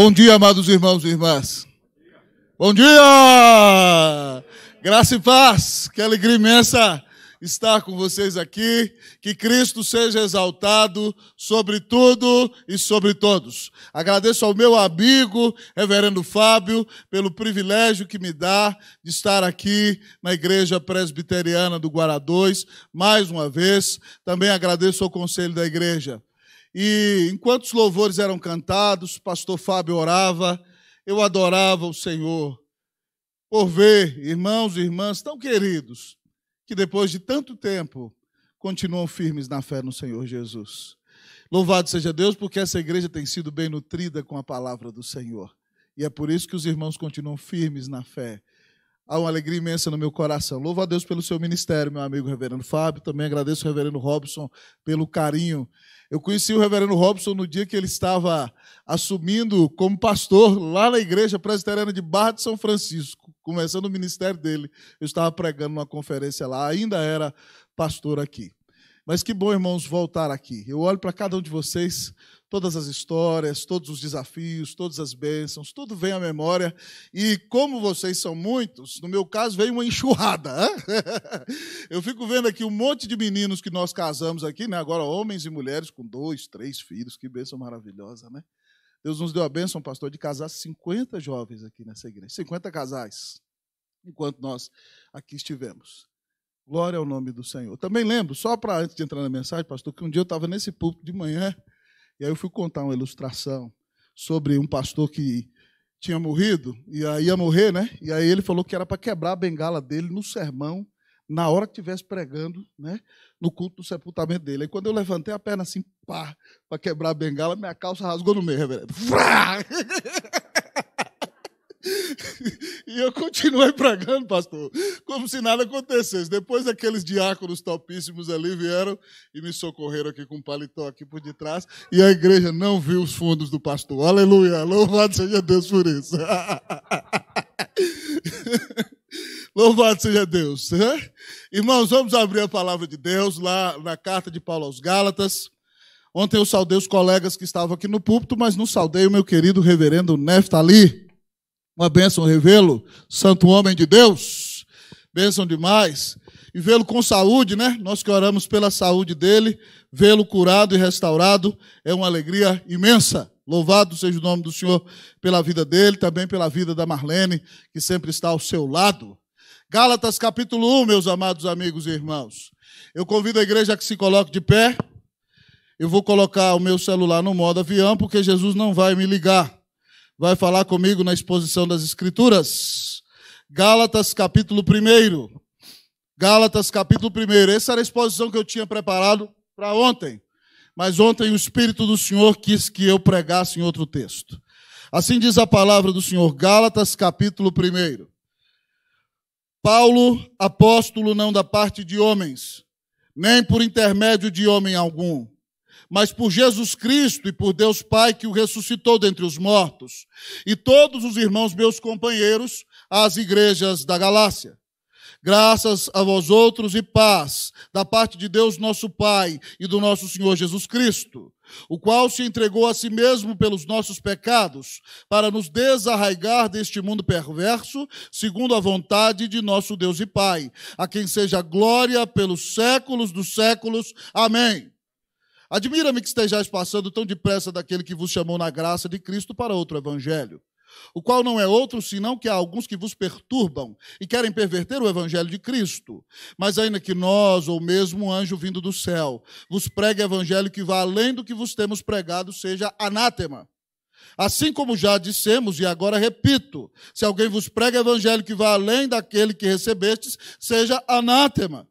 Bom dia, amados irmãos e irmãs. Bom dia. Graça e paz, que alegria imensa estar com vocês aqui. Que Cristo seja exaltado sobre tudo e sobre todos. Agradeço ao meu amigo, Reverendo Fábio, pelo privilégio que me dá de estar aqui na Igreja Presbiteriana do Guará mais uma vez. Também agradeço ao Conselho da Igreja. E enquanto os louvores eram cantados, o pastor Fábio orava, eu adorava o Senhor. Por ver irmãos e irmãs tão queridos, que depois de tanto tempo continuam firmes na fé no Senhor Jesus. Louvado seja Deus, porque essa igreja tem sido bem nutrida com a palavra do Senhor. E é por isso que os irmãos continuam firmes na fé Há uma alegria imensa no meu coração. Louvo a Deus pelo seu ministério, meu amigo reverendo Fábio. Também agradeço o reverendo Robson pelo carinho. Eu conheci o reverendo Robson no dia que ele estava assumindo como pastor lá na igreja presbiteriana de Barra de São Francisco, começando o ministério dele. Eu estava pregando uma conferência lá, ainda era pastor aqui. Mas que bom, irmãos, voltar aqui. Eu olho para cada um de vocês, todas as histórias, todos os desafios, todas as bênçãos, tudo vem à memória. E como vocês são muitos, no meu caso veio uma enxurrada. Hein? Eu fico vendo aqui um monte de meninos que nós casamos aqui, né? agora homens e mulheres com dois, três filhos, que bênção maravilhosa, né? Deus nos deu a bênção, pastor, de casar 50 jovens aqui nessa igreja, 50 casais, enquanto nós aqui estivemos. Glória ao nome do Senhor. Também lembro, só para antes de entrar na mensagem, pastor, que um dia eu estava nesse púlpito de manhã e aí eu fui contar uma ilustração sobre um pastor que tinha morrido, e aí ia morrer, né? E aí ele falou que era para quebrar a bengala dele no sermão, na hora que estivesse pregando, né? No culto do sepultamento dele. Aí quando eu levantei a perna assim, pá, para quebrar a bengala, minha calça rasgou no meio, reverendo. E eu continuei pregando, pastor, como se nada acontecesse. Depois aqueles diáconos topíssimos ali vieram e me socorreram aqui com um paletó aqui por detrás. E a igreja não viu os fundos do pastor. Aleluia! Louvado seja Deus por isso. Louvado seja Deus. Né? Irmãos, vamos abrir a palavra de Deus lá na carta de Paulo aos Gálatas. Ontem eu saudei os colegas que estavam aqui no púlpito, mas não saudei o meu querido reverendo Neftali. Uma bênção revê-lo, santo homem de Deus. Bênção demais. E vê-lo com saúde, né? Nós que oramos pela saúde dele, vê-lo curado e restaurado é uma alegria imensa. Louvado seja o nome do Senhor pela vida dele, também pela vida da Marlene, que sempre está ao seu lado. Gálatas capítulo 1, meus amados amigos e irmãos. Eu convido a igreja a que se coloque de pé. Eu vou colocar o meu celular no modo avião, porque Jesus não vai me ligar vai falar comigo na exposição das Escrituras. Gálatas, capítulo 1. Gálatas, capítulo 1. Essa era a exposição que eu tinha preparado para ontem. Mas ontem o Espírito do Senhor quis que eu pregasse em outro texto. Assim diz a palavra do Senhor, Gálatas, capítulo 1. Paulo, apóstolo não da parte de homens, nem por intermédio de homem algum, mas por Jesus Cristo e por Deus Pai que o ressuscitou dentre os mortos, e todos os irmãos meus companheiros às igrejas da Galácia. Graças a vós outros e paz da parte de Deus nosso Pai e do nosso Senhor Jesus Cristo, o qual se entregou a si mesmo pelos nossos pecados, para nos desarraigar deste mundo perverso, segundo a vontade de nosso Deus e Pai, a quem seja glória pelos séculos dos séculos. Amém. Admira-me que estejais passando tão depressa daquele que vos chamou na graça de Cristo para outro evangelho, o qual não é outro senão que há alguns que vos perturbam e querem perverter o evangelho de Cristo. Mas ainda que nós, ou mesmo um anjo vindo do céu, vos pregue evangelho que vá além do que vos temos pregado, seja anátema. Assim como já dissemos, e agora repito: se alguém vos prega evangelho que vá além daquele que recebestes, seja anátema.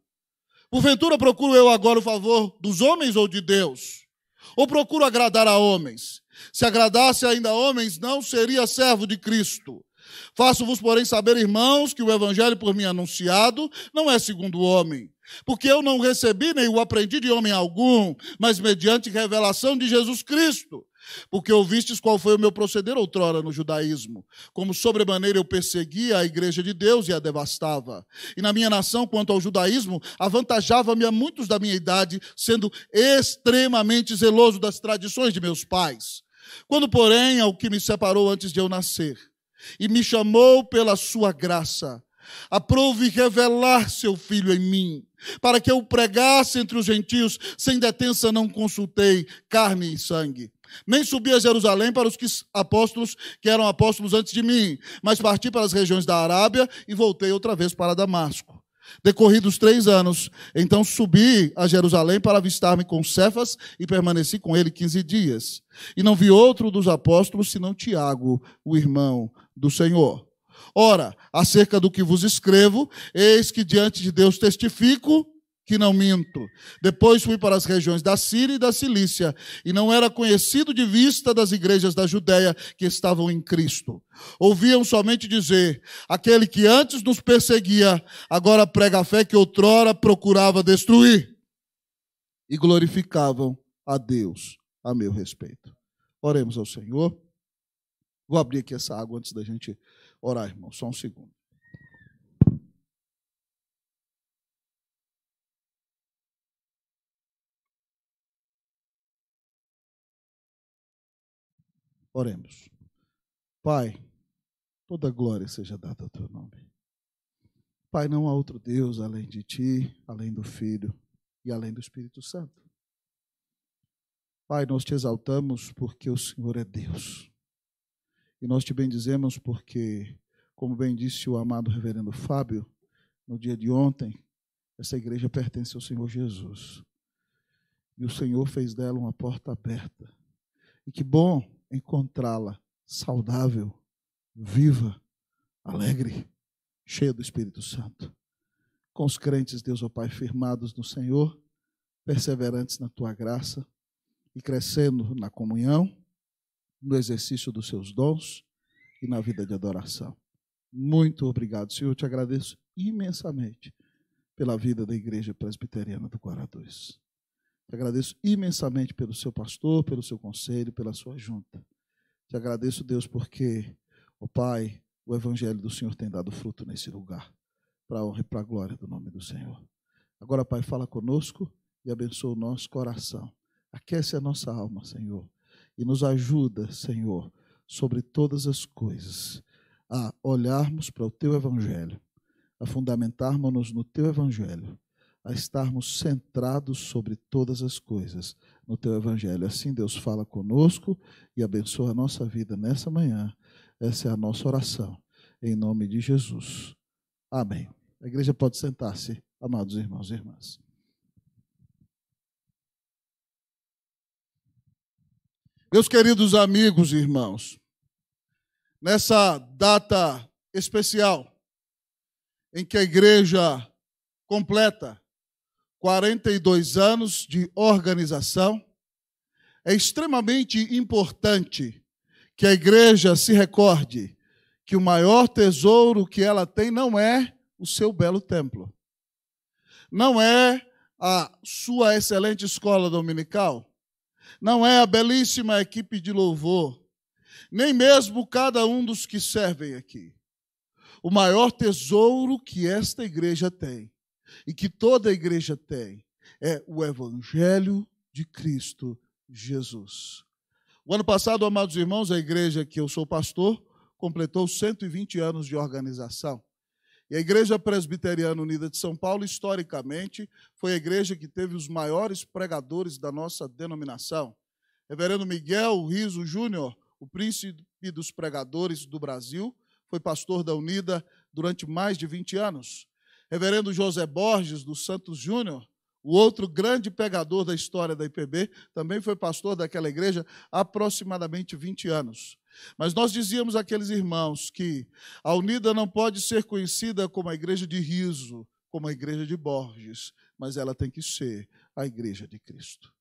Porventura procuro eu agora o favor dos homens ou de Deus? Ou procuro agradar a homens? Se agradasse ainda a homens, não seria servo de Cristo. Faço-vos, porém, saber, irmãos, que o evangelho por mim é anunciado não é segundo o homem. Porque eu não recebi nem o aprendi de homem algum, mas mediante revelação de Jesus Cristo. Porque ouvistes qual foi o meu proceder outrora no judaísmo, como sobremaneira eu perseguia a igreja de Deus e a devastava. E na minha nação, quanto ao judaísmo, avantajava-me a muitos da minha idade, sendo extremamente zeloso das tradições de meus pais. Quando, porém, ao que me separou antes de eu nascer, e me chamou pela sua graça, aprove revelar seu filho em mim, para que eu pregasse entre os gentios, sem detença não consultei carne e sangue nem subi a Jerusalém para os apóstolos que eram apóstolos antes de mim, mas parti para as regiões da Arábia e voltei outra vez para Damasco. Decorridos três anos, então subi a Jerusalém para avistar-me com Cefas e permaneci com ele quinze dias. E não vi outro dos apóstolos senão Tiago, o irmão do Senhor. Ora, acerca do que vos escrevo, eis que diante de Deus testifico que não minto. Depois fui para as regiões da Síria e da Cilícia, e não era conhecido de vista das igrejas da Judéia que estavam em Cristo. Ouviam somente dizer: aquele que antes nos perseguia, agora prega a fé que outrora procurava destruir. E glorificavam a Deus a meu respeito. Oremos ao Senhor. Vou abrir aqui essa água antes da gente orar, irmão, só um segundo. Oremos. Pai, toda glória seja dada ao teu nome. Pai, não há outro Deus além de ti, além do Filho e além do Espírito Santo. Pai, nós te exaltamos porque o Senhor é Deus. E nós te bendizemos porque, como bem disse o amado reverendo Fábio, no dia de ontem, essa igreja pertence ao Senhor Jesus. E o Senhor fez dela uma porta aberta. E que bom encontrá-la saudável, viva, alegre, cheia do Espírito Santo. Com os crentes, Deus, ó oh Pai, firmados no Senhor, perseverantes na tua graça e crescendo na comunhão, no exercício dos seus dons e na vida de adoração. Muito obrigado, Senhor. Eu te agradeço imensamente pela vida da Igreja Presbiteriana do Guará 2. Te agradeço imensamente pelo seu pastor, pelo seu conselho, pela sua junta. Te agradeço, Deus, porque, o oh Pai, o evangelho do Senhor tem dado fruto nesse lugar, para a honra e para a glória do nome do Senhor. Agora, Pai, fala conosco e abençoa o nosso coração. Aquece a nossa alma, Senhor, e nos ajuda, Senhor, sobre todas as coisas, a olharmos para o teu evangelho, a fundamentarmos-nos no teu evangelho a estarmos centrados sobre todas as coisas no teu evangelho. Assim Deus fala conosco e abençoa a nossa vida nessa manhã. Essa é a nossa oração, em nome de Jesus. Amém. A igreja pode sentar-se, amados irmãos e irmãs. Meus queridos amigos e irmãos, nessa data especial em que a igreja completa 42 anos de organização, é extremamente importante que a igreja se recorde que o maior tesouro que ela tem não é o seu belo templo, não é a sua excelente escola dominical, não é a belíssima equipe de louvor, nem mesmo cada um dos que servem aqui. O maior tesouro que esta igreja tem e que toda a igreja tem é o Evangelho de Cristo Jesus. O ano passado, amados irmãos, a igreja que eu sou pastor completou 120 anos de organização. E a Igreja Presbiteriana Unida de São Paulo, historicamente, foi a igreja que teve os maiores pregadores da nossa denominação. Reverendo Miguel Riso Júnior, o príncipe dos pregadores do Brasil, foi pastor da Unida durante mais de 20 anos. Reverendo José Borges, do Santos Júnior, o outro grande pregador da história da IPB, também foi pastor daquela igreja há aproximadamente 20 anos. Mas nós dizíamos àqueles irmãos que a Unida não pode ser conhecida como a igreja de riso, como a igreja de Borges, mas ela tem que ser a igreja de Cristo.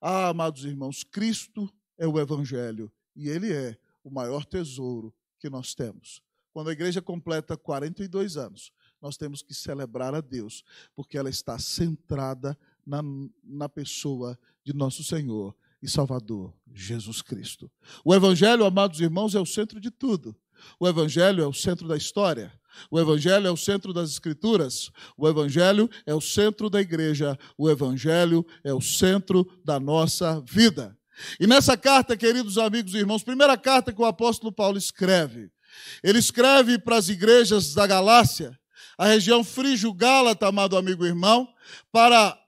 Ah, amados irmãos, Cristo é o Evangelho e ele é o maior tesouro que nós temos. Quando a igreja completa 42 anos, nós temos que celebrar a Deus, porque ela está centrada na, na pessoa de nosso Senhor e Salvador, Jesus Cristo. O Evangelho, amados irmãos, é o centro de tudo. O Evangelho é o centro da história. O Evangelho é o centro das Escrituras. O Evangelho é o centro da igreja. O Evangelho é o centro da nossa vida. E nessa carta, queridos amigos e irmãos, primeira carta que o apóstolo Paulo escreve, ele escreve para as igrejas da Galácia, a região frígio-gálata, amado amigo e irmão, para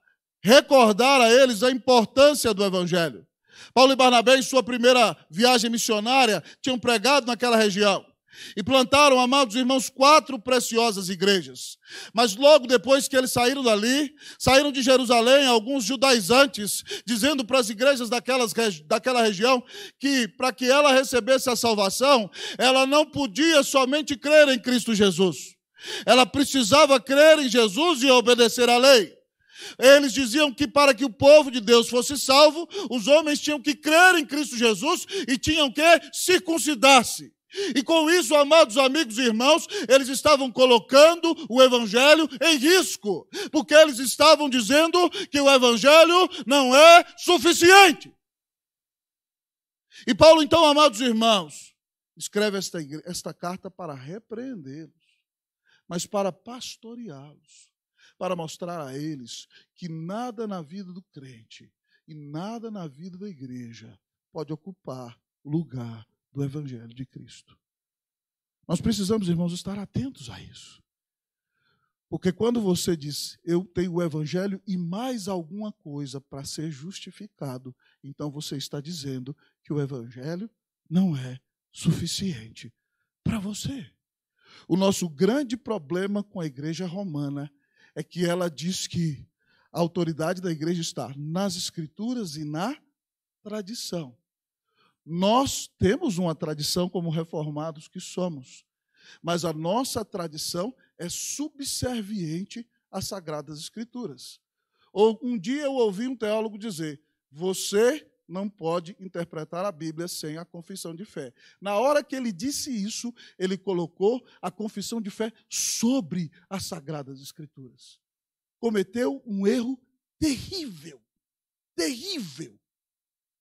recordar a eles a importância do Evangelho. Paulo e Barnabé, em sua primeira viagem missionária, tinham pregado naquela região. E plantaram, amados irmãos, quatro preciosas igrejas. Mas logo depois que eles saíram dali, saíram de Jerusalém alguns judaizantes, dizendo para as igrejas daquelas, daquela região que, para que ela recebesse a salvação, ela não podia somente crer em Cristo Jesus. Ela precisava crer em Jesus e obedecer à lei. Eles diziam que para que o povo de Deus fosse salvo, os homens tinham que crer em Cristo Jesus e tinham que circuncidar-se. E com isso, amados amigos e irmãos, eles estavam colocando o Evangelho em risco, porque eles estavam dizendo que o Evangelho não é suficiente. E Paulo, então, amados irmãos, escreve esta, esta carta para repreendê-los mas para pastoreá-los, para mostrar a eles que nada na vida do crente e nada na vida da igreja pode ocupar lugar do Evangelho de Cristo. Nós precisamos, irmãos, estar atentos a isso. Porque quando você diz, eu tenho o Evangelho e mais alguma coisa para ser justificado, então você está dizendo que o Evangelho não é suficiente para você. O nosso grande problema com a igreja romana é que ela diz que a autoridade da igreja está nas escrituras e na tradição. Nós temos uma tradição como reformados que somos, mas a nossa tradição é subserviente às sagradas escrituras. um dia eu ouvi um teólogo dizer: "Você não pode interpretar a Bíblia sem a confissão de fé. Na hora que ele disse isso, ele colocou a confissão de fé sobre as Sagradas Escrituras. Cometeu um erro terrível, terrível.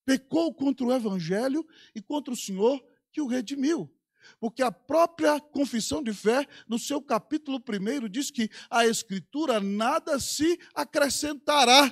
Pecou contra o Evangelho e contra o Senhor que o redimiu. Porque a própria confissão de fé, no seu capítulo 1, diz que a Escritura nada se acrescentará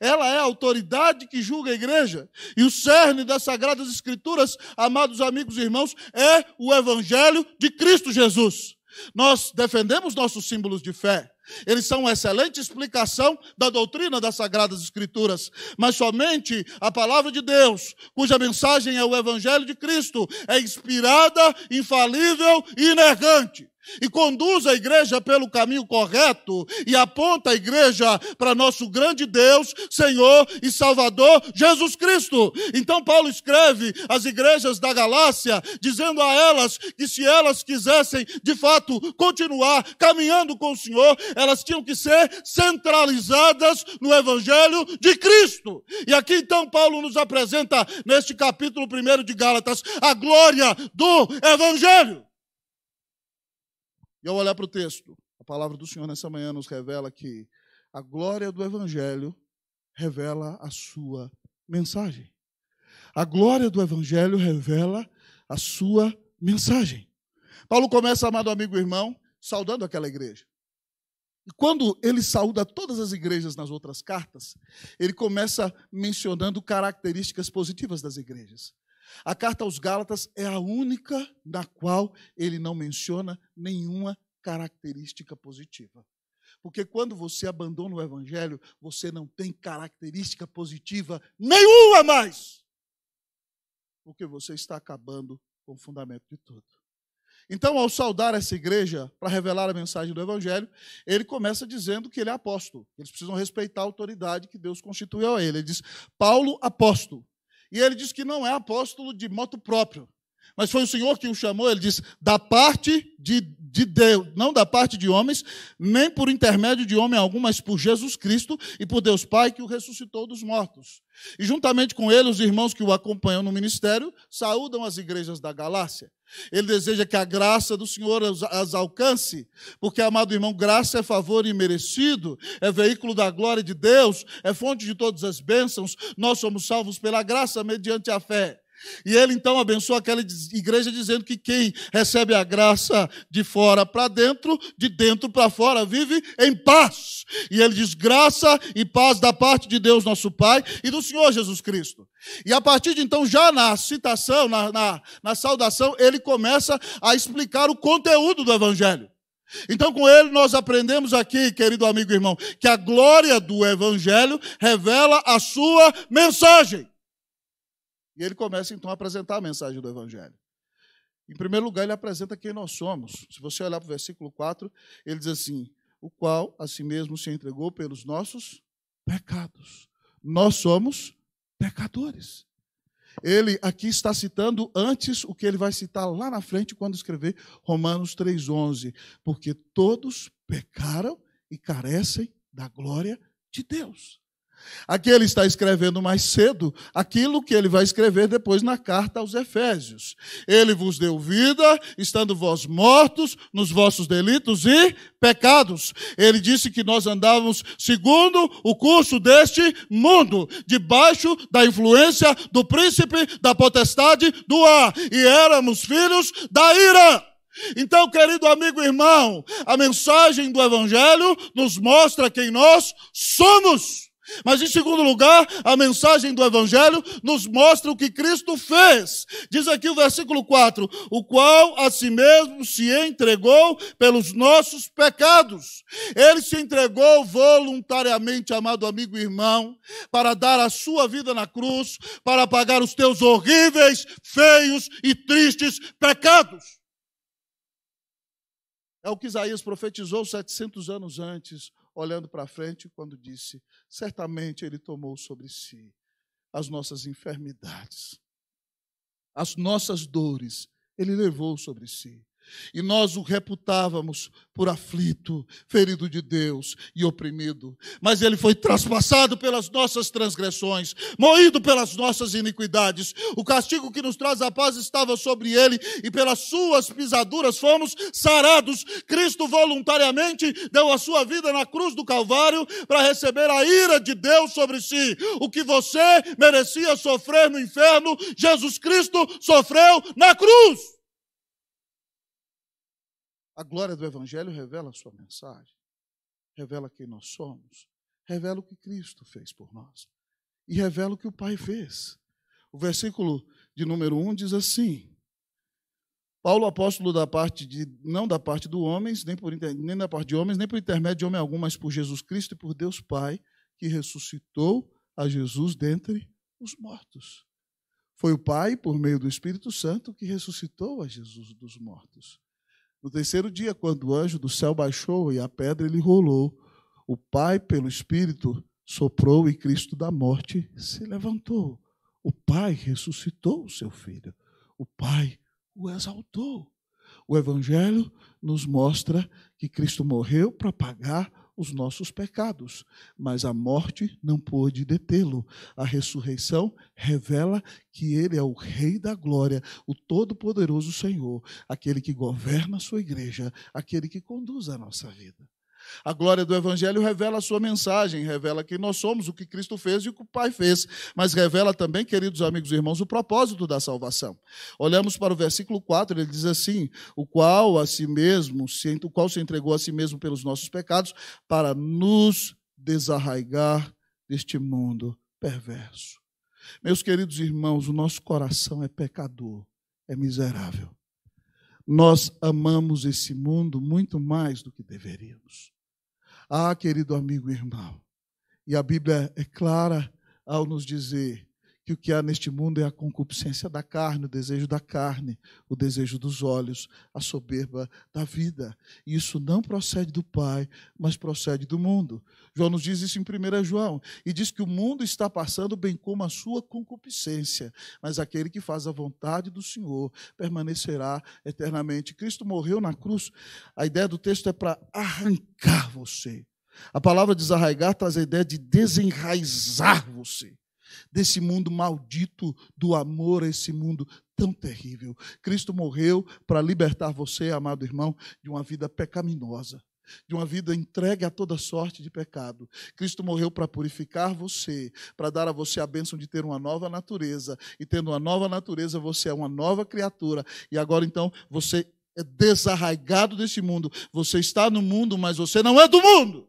ela é a autoridade que julga a igreja. E o cerne das Sagradas Escrituras, amados amigos e irmãos, é o Evangelho de Cristo Jesus. Nós defendemos nossos símbolos de fé. Eles são uma excelente explicação da doutrina das Sagradas Escrituras, mas somente a palavra de Deus, cuja mensagem é o Evangelho de Cristo, é inspirada, infalível e inerrante. E conduz a igreja pelo caminho correto e aponta a igreja para nosso grande Deus, Senhor e Salvador Jesus Cristo. Então, Paulo escreve às igrejas da Galácia, dizendo a elas que se elas quisessem de fato continuar caminhando com o Senhor, elas tinham que ser centralizadas no Evangelho de Cristo. E aqui então Paulo nos apresenta, neste capítulo 1 de Gálatas, a glória do Evangelho. E ao olhar para o texto, a palavra do Senhor nessa manhã nos revela que a glória do Evangelho revela a sua mensagem. A glória do Evangelho revela a sua mensagem. Paulo começa, amado amigo e irmão, saudando aquela igreja. E quando ele saúda todas as igrejas nas outras cartas, ele começa mencionando características positivas das igrejas. A carta aos Gálatas é a única na qual ele não menciona nenhuma característica positiva. Porque quando você abandona o evangelho, você não tem característica positiva nenhuma mais. Porque você está acabando com o fundamento de tudo. Então, ao saudar essa igreja para revelar a mensagem do Evangelho, ele começa dizendo que ele é apóstolo. Eles precisam respeitar a autoridade que Deus constituiu a ele. Ele diz, Paulo, apóstolo. E ele diz que não é apóstolo de moto próprio. Mas foi o Senhor que o chamou, ele disse, da parte de, de Deus, não da parte de homens, nem por intermédio de homem algum, mas por Jesus Cristo e por Deus Pai que o ressuscitou dos mortos. E juntamente com ele, os irmãos que o acompanham no ministério saúdam as igrejas da Galácia. Ele deseja que a graça do Senhor as alcance, porque, amado irmão, graça é favor imerecido, é veículo da glória de Deus, é fonte de todas as bênçãos. Nós somos salvos pela graça mediante a fé. E ele então abençoa aquela igreja dizendo que quem recebe a graça de fora para dentro, de dentro para fora, vive em paz. E ele diz: graça e paz da parte de Deus, nosso Pai, e do Senhor Jesus Cristo. E a partir de então, já na citação, na, na, na saudação, ele começa a explicar o conteúdo do Evangelho. Então, com ele, nós aprendemos aqui, querido amigo e irmão, que a glória do Evangelho revela a sua mensagem. E ele começa então a apresentar a mensagem do Evangelho. Em primeiro lugar, ele apresenta quem nós somos. Se você olhar para o versículo 4, ele diz assim: O qual a si mesmo se entregou pelos nossos pecados. Nós somos pecadores. Ele aqui está citando antes o que ele vai citar lá na frente quando escrever Romanos 3,11. Porque todos pecaram e carecem da glória de Deus. Aqui ele está escrevendo mais cedo aquilo que ele vai escrever depois na carta aos Efésios. Ele vos deu vida, estando vós mortos nos vossos delitos e pecados. Ele disse que nós andávamos segundo o curso deste mundo, debaixo da influência do príncipe da potestade do ar, e éramos filhos da ira. Então, querido amigo e irmão, a mensagem do Evangelho nos mostra quem nós somos. Mas em segundo lugar, a mensagem do Evangelho nos mostra o que Cristo fez. Diz aqui o versículo 4: o qual a si mesmo se entregou pelos nossos pecados. Ele se entregou voluntariamente, amado amigo e irmão, para dar a sua vida na cruz, para pagar os teus horríveis, feios e tristes pecados. É o que Isaías profetizou 700 anos antes olhando para frente quando disse: Certamente Ele tomou sobre si as nossas enfermidades, as nossas dores, Ele levou sobre si. E nós o reputávamos por aflito, ferido de Deus e oprimido. Mas ele foi traspassado pelas nossas transgressões, moído pelas nossas iniquidades. O castigo que nos traz a paz estava sobre ele, e pelas suas pisaduras fomos sarados. Cristo voluntariamente deu a sua vida na cruz do Calvário para receber a ira de Deus sobre si. O que você merecia sofrer no inferno, Jesus Cristo sofreu na cruz. A glória do Evangelho revela a sua mensagem, revela quem nós somos, revela o que Cristo fez por nós e revela o que o Pai fez. O versículo de número 1 diz assim: Paulo, apóstolo da parte de, não da parte do homens, nem, por, nem da parte de homens, nem por intermédio de homem algum, mas por Jesus Cristo e por Deus Pai, que ressuscitou a Jesus dentre os mortos. Foi o Pai, por meio do Espírito Santo, que ressuscitou a Jesus dos mortos. No terceiro dia, quando o anjo do céu baixou e a pedra ele rolou, o Pai, pelo Espírito, soprou e Cristo da morte se levantou. O Pai ressuscitou o seu filho. O Pai o exaltou. O Evangelho nos mostra que Cristo morreu para pagar os nossos pecados, mas a morte não pôde detê-lo. A ressurreição revela que ele é o Rei da Glória, o Todo-Poderoso Senhor, aquele que governa a sua igreja, aquele que conduz a nossa vida. A glória do Evangelho revela a sua mensagem, revela quem nós somos, o que Cristo fez e o que o Pai fez, mas revela também, queridos amigos e irmãos, o propósito da salvação. Olhamos para o versículo 4, ele diz assim: O qual a si mesmo, o qual se entregou a si mesmo pelos nossos pecados, para nos desarraigar deste mundo perverso. Meus queridos irmãos, o nosso coração é pecador, é miserável. Nós amamos esse mundo muito mais do que deveríamos. Ah, querido amigo e irmão, e a Bíblia é clara ao nos dizer que o que há neste mundo é a concupiscência da carne, o desejo da carne, o desejo dos olhos, a soberba da vida. E isso não procede do Pai, mas procede do mundo. João nos diz isso em 1 João, e diz que o mundo está passando bem como a sua concupiscência, mas aquele que faz a vontade do Senhor permanecerá eternamente. Cristo morreu na cruz. A ideia do texto é para arrancar você. A palavra desarraigar traz a ideia de desenraizar você desse mundo maldito do amor, esse mundo tão terrível. Cristo morreu para libertar você, amado irmão, de uma vida pecaminosa de uma vida entregue a toda sorte de pecado. Cristo morreu para purificar você, para dar a você a bênção de ter uma nova natureza. E tendo uma nova natureza, você é uma nova criatura. E agora então você é desarraigado desse mundo. Você está no mundo, mas você não é do mundo.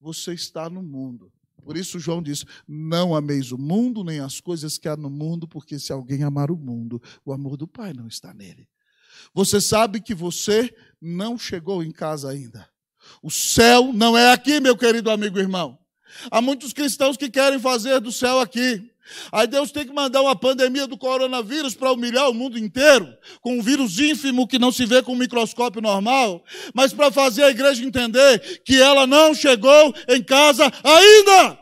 Você está no mundo, por isso João diz: Não ameis o mundo, nem as coisas que há no mundo, porque se alguém amar o mundo, o amor do Pai não está nele. Você sabe que você não chegou em casa ainda. O céu não é aqui, meu querido amigo irmão. Há muitos cristãos que querem fazer do céu aqui. Aí Deus tem que mandar uma pandemia do coronavírus para humilhar o mundo inteiro, com um vírus ínfimo que não se vê com um microscópio normal, mas para fazer a igreja entender que ela não chegou em casa ainda.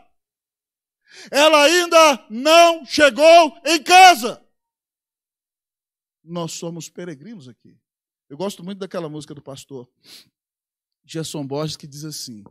Ela ainda não chegou em casa. Nós somos peregrinos aqui. Eu gosto muito daquela música do pastor Gerson Borges que diz assim: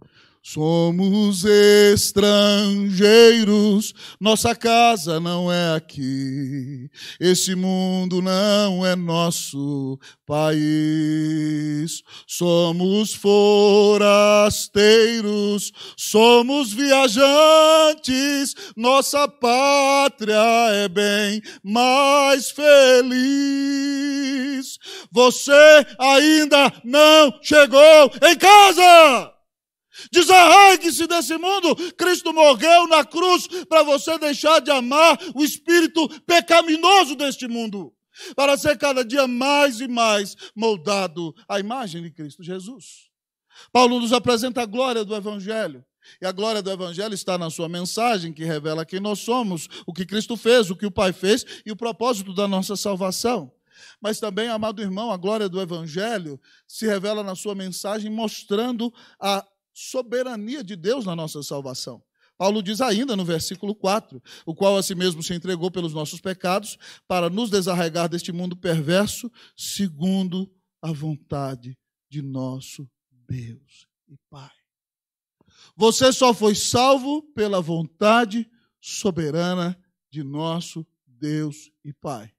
Somos estrangeiros, nossa casa não é aqui, esse mundo não é nosso país. Somos forasteiros, somos viajantes, nossa pátria é bem mais feliz. Você ainda não chegou em casa! Desarranque-se desse mundo. Cristo morreu na cruz para você deixar de amar o espírito pecaminoso deste mundo, para ser cada dia mais e mais moldado à imagem de Cristo Jesus. Paulo nos apresenta a glória do Evangelho. E a glória do Evangelho está na sua mensagem, que revela quem nós somos, o que Cristo fez, o que o Pai fez e o propósito da nossa salvação. Mas também, amado irmão, a glória do Evangelho se revela na sua mensagem, mostrando a soberania de Deus na nossa salvação. Paulo diz ainda no versículo 4: o qual a si mesmo se entregou pelos nossos pecados, para nos desarraigar deste mundo perverso, segundo a vontade de nosso Deus e Pai. Você só foi salvo pela vontade soberana de nosso Deus e Pai.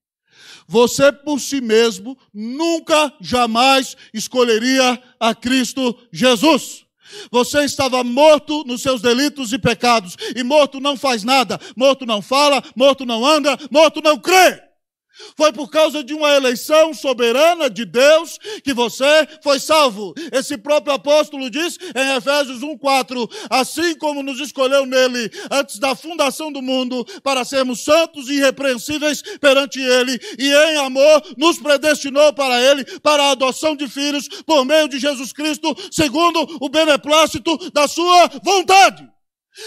Você por si mesmo nunca, jamais escolheria a Cristo Jesus. Você estava morto nos seus delitos e pecados. E morto não faz nada, morto não fala, morto não anda, morto não crê. Foi por causa de uma eleição soberana de Deus que você foi salvo. Esse próprio apóstolo diz em Efésios 1:4, assim como nos escolheu nele antes da fundação do mundo para sermos santos e irrepreensíveis perante ele e em amor nos predestinou para ele para a adoção de filhos por meio de Jesus Cristo, segundo o beneplácito da sua vontade.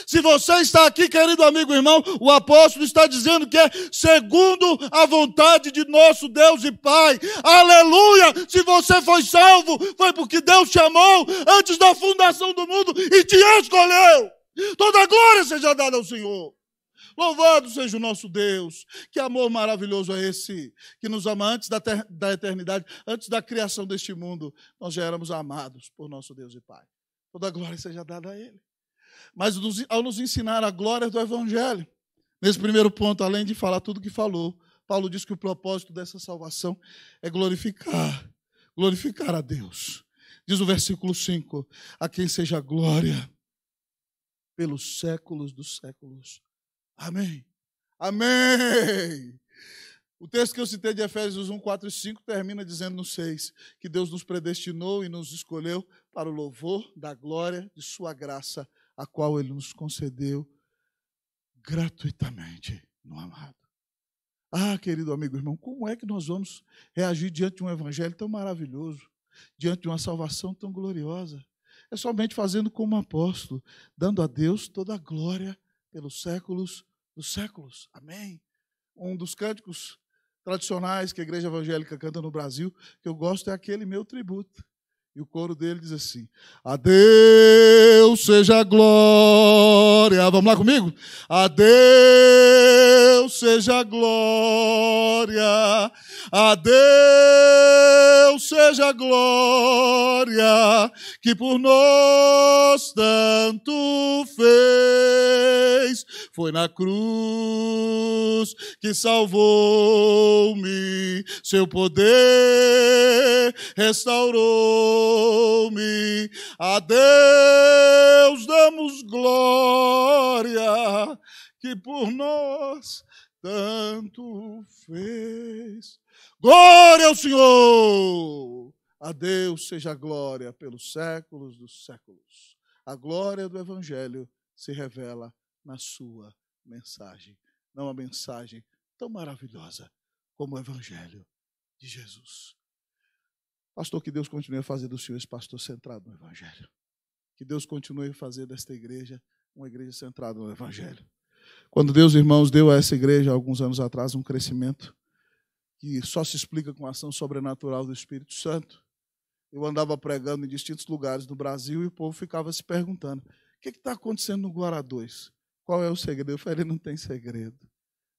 Se você está aqui, querido amigo irmão, o apóstolo está dizendo que é segundo a vontade de nosso Deus e Pai. Aleluia! Se você foi salvo, foi porque Deus te amou antes da fundação do mundo e te escolheu. Toda glória seja dada ao Senhor. Louvado seja o nosso Deus. Que amor maravilhoso é esse que nos ama antes da, ter, da eternidade, antes da criação deste mundo. Nós já éramos amados por nosso Deus e Pai. Toda glória seja dada a Ele mas nos, ao nos ensinar a glória do Evangelho. Nesse primeiro ponto, além de falar tudo que falou, Paulo diz que o propósito dessa salvação é glorificar, glorificar a Deus. Diz o versículo 5: A quem seja glória pelos séculos dos séculos. Amém. Amém. O texto que eu citei de Efésios 1, 4 e 5 termina dizendo no 6 que Deus nos predestinou e nos escolheu para o louvor da glória de Sua graça a qual ele nos concedeu gratuitamente no amado. Ah, querido amigo irmão, como é que nós vamos reagir diante de um evangelho tão maravilhoso, diante de uma salvação tão gloriosa? É somente fazendo como apóstolo, dando a Deus toda a glória pelos séculos dos séculos. Amém. Um dos cânticos tradicionais que a igreja evangélica canta no Brasil, que eu gosto, é aquele meu tributo. E o coro dele diz assim: A Deus seja a glória. Vamos lá comigo? A Deus seja a glória. A Deus seja a glória que por nós tanto fez. Foi na cruz que salvou-me, seu poder restaurou-me. A Deus damos glória, que por nós tanto fez. Glória ao Senhor! A Deus seja a glória pelos séculos dos séculos. A glória do Evangelho se revela na sua mensagem. Não a mensagem tão maravilhosa como o Evangelho de Jesus. Pastor, que Deus continue a fazer do Senhor esse pastor centrado no Evangelho. Que Deus continue a fazer desta igreja uma igreja centrada no Evangelho. Quando Deus, irmãos, deu a essa igreja, alguns anos atrás, um crescimento que só se explica com a ação sobrenatural do Espírito Santo, eu andava pregando em distintos lugares do Brasil e o povo ficava se perguntando: o que é está acontecendo no Guará 2? Qual é o segredo? Eu falei, não tem segredo.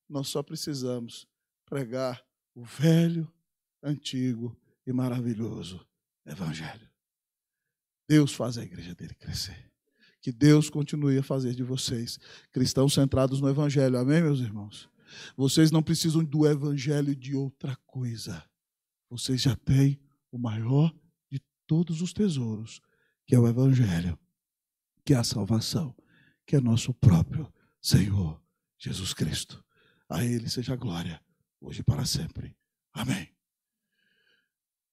Nós só precisamos pregar o velho, antigo e maravilhoso Evangelho. Deus faz a igreja dele crescer. Que Deus continue a fazer de vocês cristãos centrados no Evangelho. Amém, meus irmãos? Vocês não precisam do Evangelho de outra coisa. Vocês já têm o maior de todos os tesouros, que é o Evangelho, que é a salvação que é nosso próprio Senhor Jesus Cristo. A Ele seja a glória, hoje e para sempre. Amém.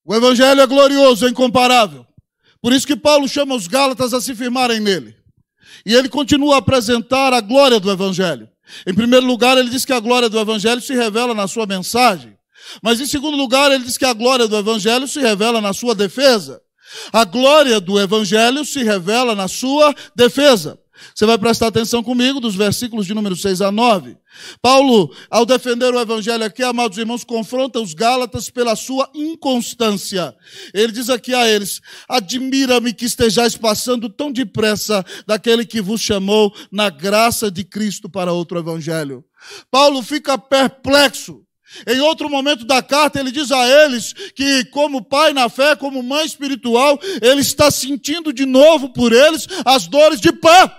O Evangelho é glorioso, é incomparável. Por isso que Paulo chama os Gálatas a se firmarem nele. E ele continua a apresentar a glória do Evangelho. Em primeiro lugar, ele diz que a glória do Evangelho se revela na sua mensagem. Mas em segundo lugar, ele diz que a glória do Evangelho se revela na sua defesa. A glória do Evangelho se revela na sua defesa. Você vai prestar atenção comigo dos versículos de número 6 a 9. Paulo, ao defender o evangelho aqui, amados irmãos, confronta os Gálatas pela sua inconstância. Ele diz aqui a eles: Admira-me que estejais passando tão depressa daquele que vos chamou na graça de Cristo para outro evangelho. Paulo fica perplexo. Em outro momento da carta, ele diz a eles que, como pai na fé, como mãe espiritual, ele está sentindo de novo por eles as dores de pé.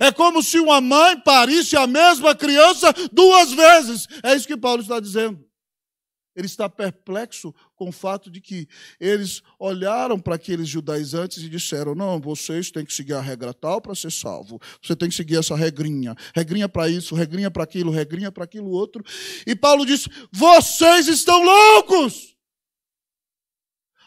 É como se uma mãe parisse a mesma criança duas vezes. É isso que Paulo está dizendo. Ele está perplexo com o fato de que eles olharam para aqueles judaizantes e disseram: não, vocês têm que seguir a regra tal para ser salvo, você tem que seguir essa regrinha, regrinha para isso, regrinha para aquilo, regrinha para aquilo outro. E Paulo diz: vocês estão loucos!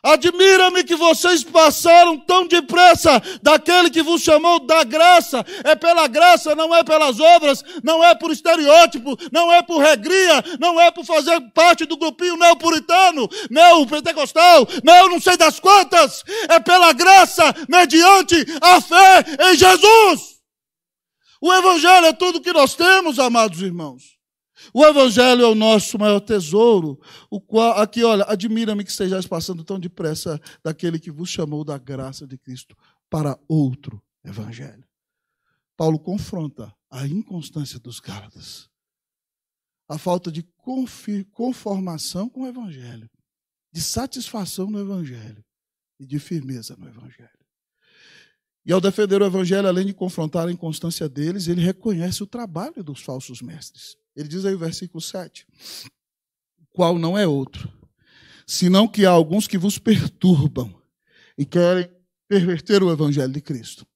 Admira-me que vocês passaram tão depressa daquele que vos chamou da graça. É pela graça, não é pelas obras, não é por estereótipo, não é por regria, não é por fazer parte do grupinho neopuritano, neopentecostal, neo não sei das quantas. É pela graça, mediante a fé em Jesus. O Evangelho é tudo que nós temos, amados irmãos. O Evangelho é o nosso maior tesouro, o qual, aqui, olha, admira-me que estejais passando tão depressa daquele que vos chamou da graça de Cristo para outro Evangelho. Paulo confronta a inconstância dos Gálatas, a falta de conformação com o Evangelho, de satisfação no Evangelho e de firmeza no Evangelho. E ao defender o Evangelho, além de confrontar a inconstância deles, ele reconhece o trabalho dos falsos mestres. Ele diz aí o versículo 7: Qual não é outro, senão que há alguns que vos perturbam e querem perverter o evangelho de Cristo.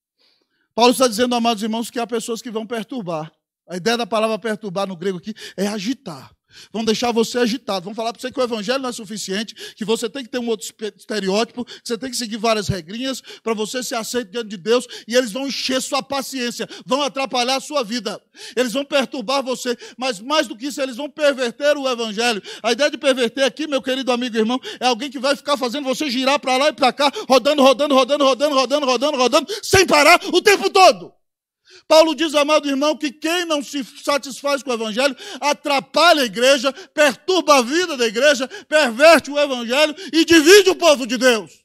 Paulo está dizendo, amados irmãos, que há pessoas que vão perturbar. A ideia da palavra perturbar no grego aqui é agitar. Vão deixar você agitado. Vão falar para você que o evangelho não é suficiente, que você tem que ter um outro estereótipo, que você tem que seguir várias regrinhas para você ser aceito diante de Deus, e eles vão encher sua paciência, vão atrapalhar a sua vida. Eles vão perturbar você, mas mais do que isso, eles vão perverter o evangelho. A ideia de perverter aqui, meu querido amigo e irmão, é alguém que vai ficar fazendo você girar para lá e para cá, rodando, rodando, rodando, rodando, rodando, rodando, rodando, sem parar o tempo todo. Paulo diz, amado irmão, que quem não se satisfaz com o evangelho atrapalha a igreja, perturba a vida da igreja, perverte o evangelho e divide o povo de Deus.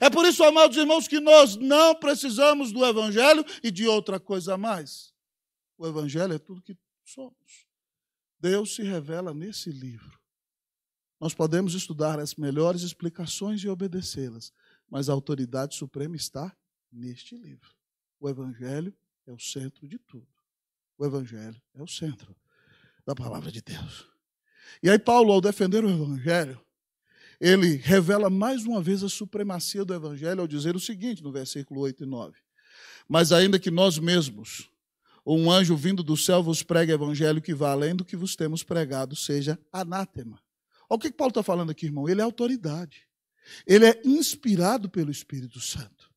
É por isso, amados irmãos, que nós não precisamos do evangelho e de outra coisa a mais. O evangelho é tudo que somos. Deus se revela nesse livro. Nós podemos estudar as melhores explicações e obedecê-las, mas a autoridade suprema está neste livro. O Evangelho é o centro de tudo. O Evangelho é o centro da palavra de Deus. E aí, Paulo, ao defender o Evangelho, ele revela mais uma vez a supremacia do Evangelho ao dizer o seguinte, no versículo 8 e 9: Mas ainda que nós mesmos, ou um anjo vindo do céu vos pregue Evangelho que vá além do que vos temos pregado, seja anátema. Olha o que Paulo está falando aqui, irmão. Ele é autoridade. Ele é inspirado pelo Espírito Santo.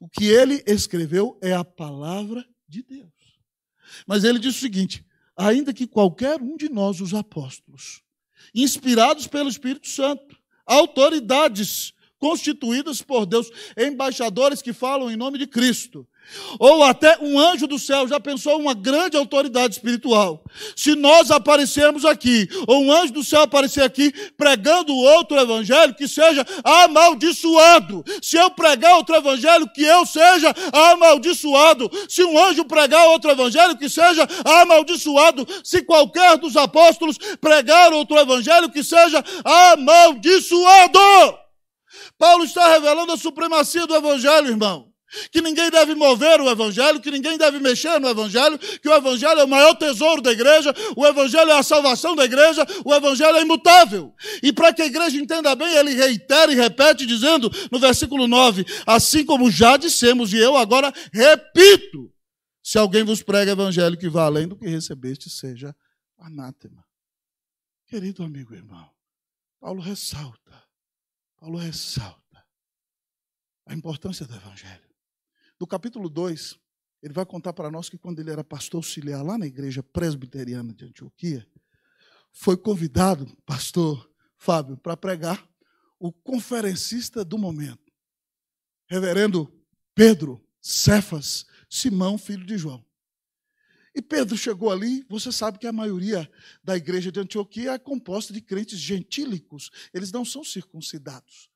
O que ele escreveu é a palavra de Deus. Mas ele diz o seguinte: ainda que qualquer um de nós, os apóstolos, inspirados pelo Espírito Santo, autoridades constituídas por Deus, embaixadores que falam em nome de Cristo, ou até um anjo do céu, já pensou uma grande autoridade espiritual. Se nós aparecermos aqui, ou um anjo do céu aparecer aqui pregando outro evangelho, que seja amaldiçoado. Se eu pregar outro evangelho, que eu seja amaldiçoado. Se um anjo pregar outro evangelho, que seja amaldiçoado. Se qualquer dos apóstolos pregar outro evangelho, que seja amaldiçoado. Paulo está revelando a supremacia do evangelho, irmão que ninguém deve mover o Evangelho, que ninguém deve mexer no Evangelho, que o Evangelho é o maior tesouro da igreja, o Evangelho é a salvação da igreja, o Evangelho é imutável. E para que a igreja entenda bem, ele reitera e repete, dizendo no versículo 9: Assim como já dissemos, e eu agora repito: se alguém vos prega Evangelho que vá além do que recebeste, seja anátema. Querido amigo e irmão, Paulo ressalta, Paulo ressalta a importância do Evangelho do capítulo 2, ele vai contar para nós que quando ele era pastor auxiliar lá na igreja presbiteriana de Antioquia, foi convidado, pastor Fábio, para pregar o conferencista do momento, reverendo Pedro Cefas Simão, filho de João. E Pedro chegou ali, você sabe que a maioria da igreja de Antioquia é composta de crentes gentílicos, eles não são circuncidados.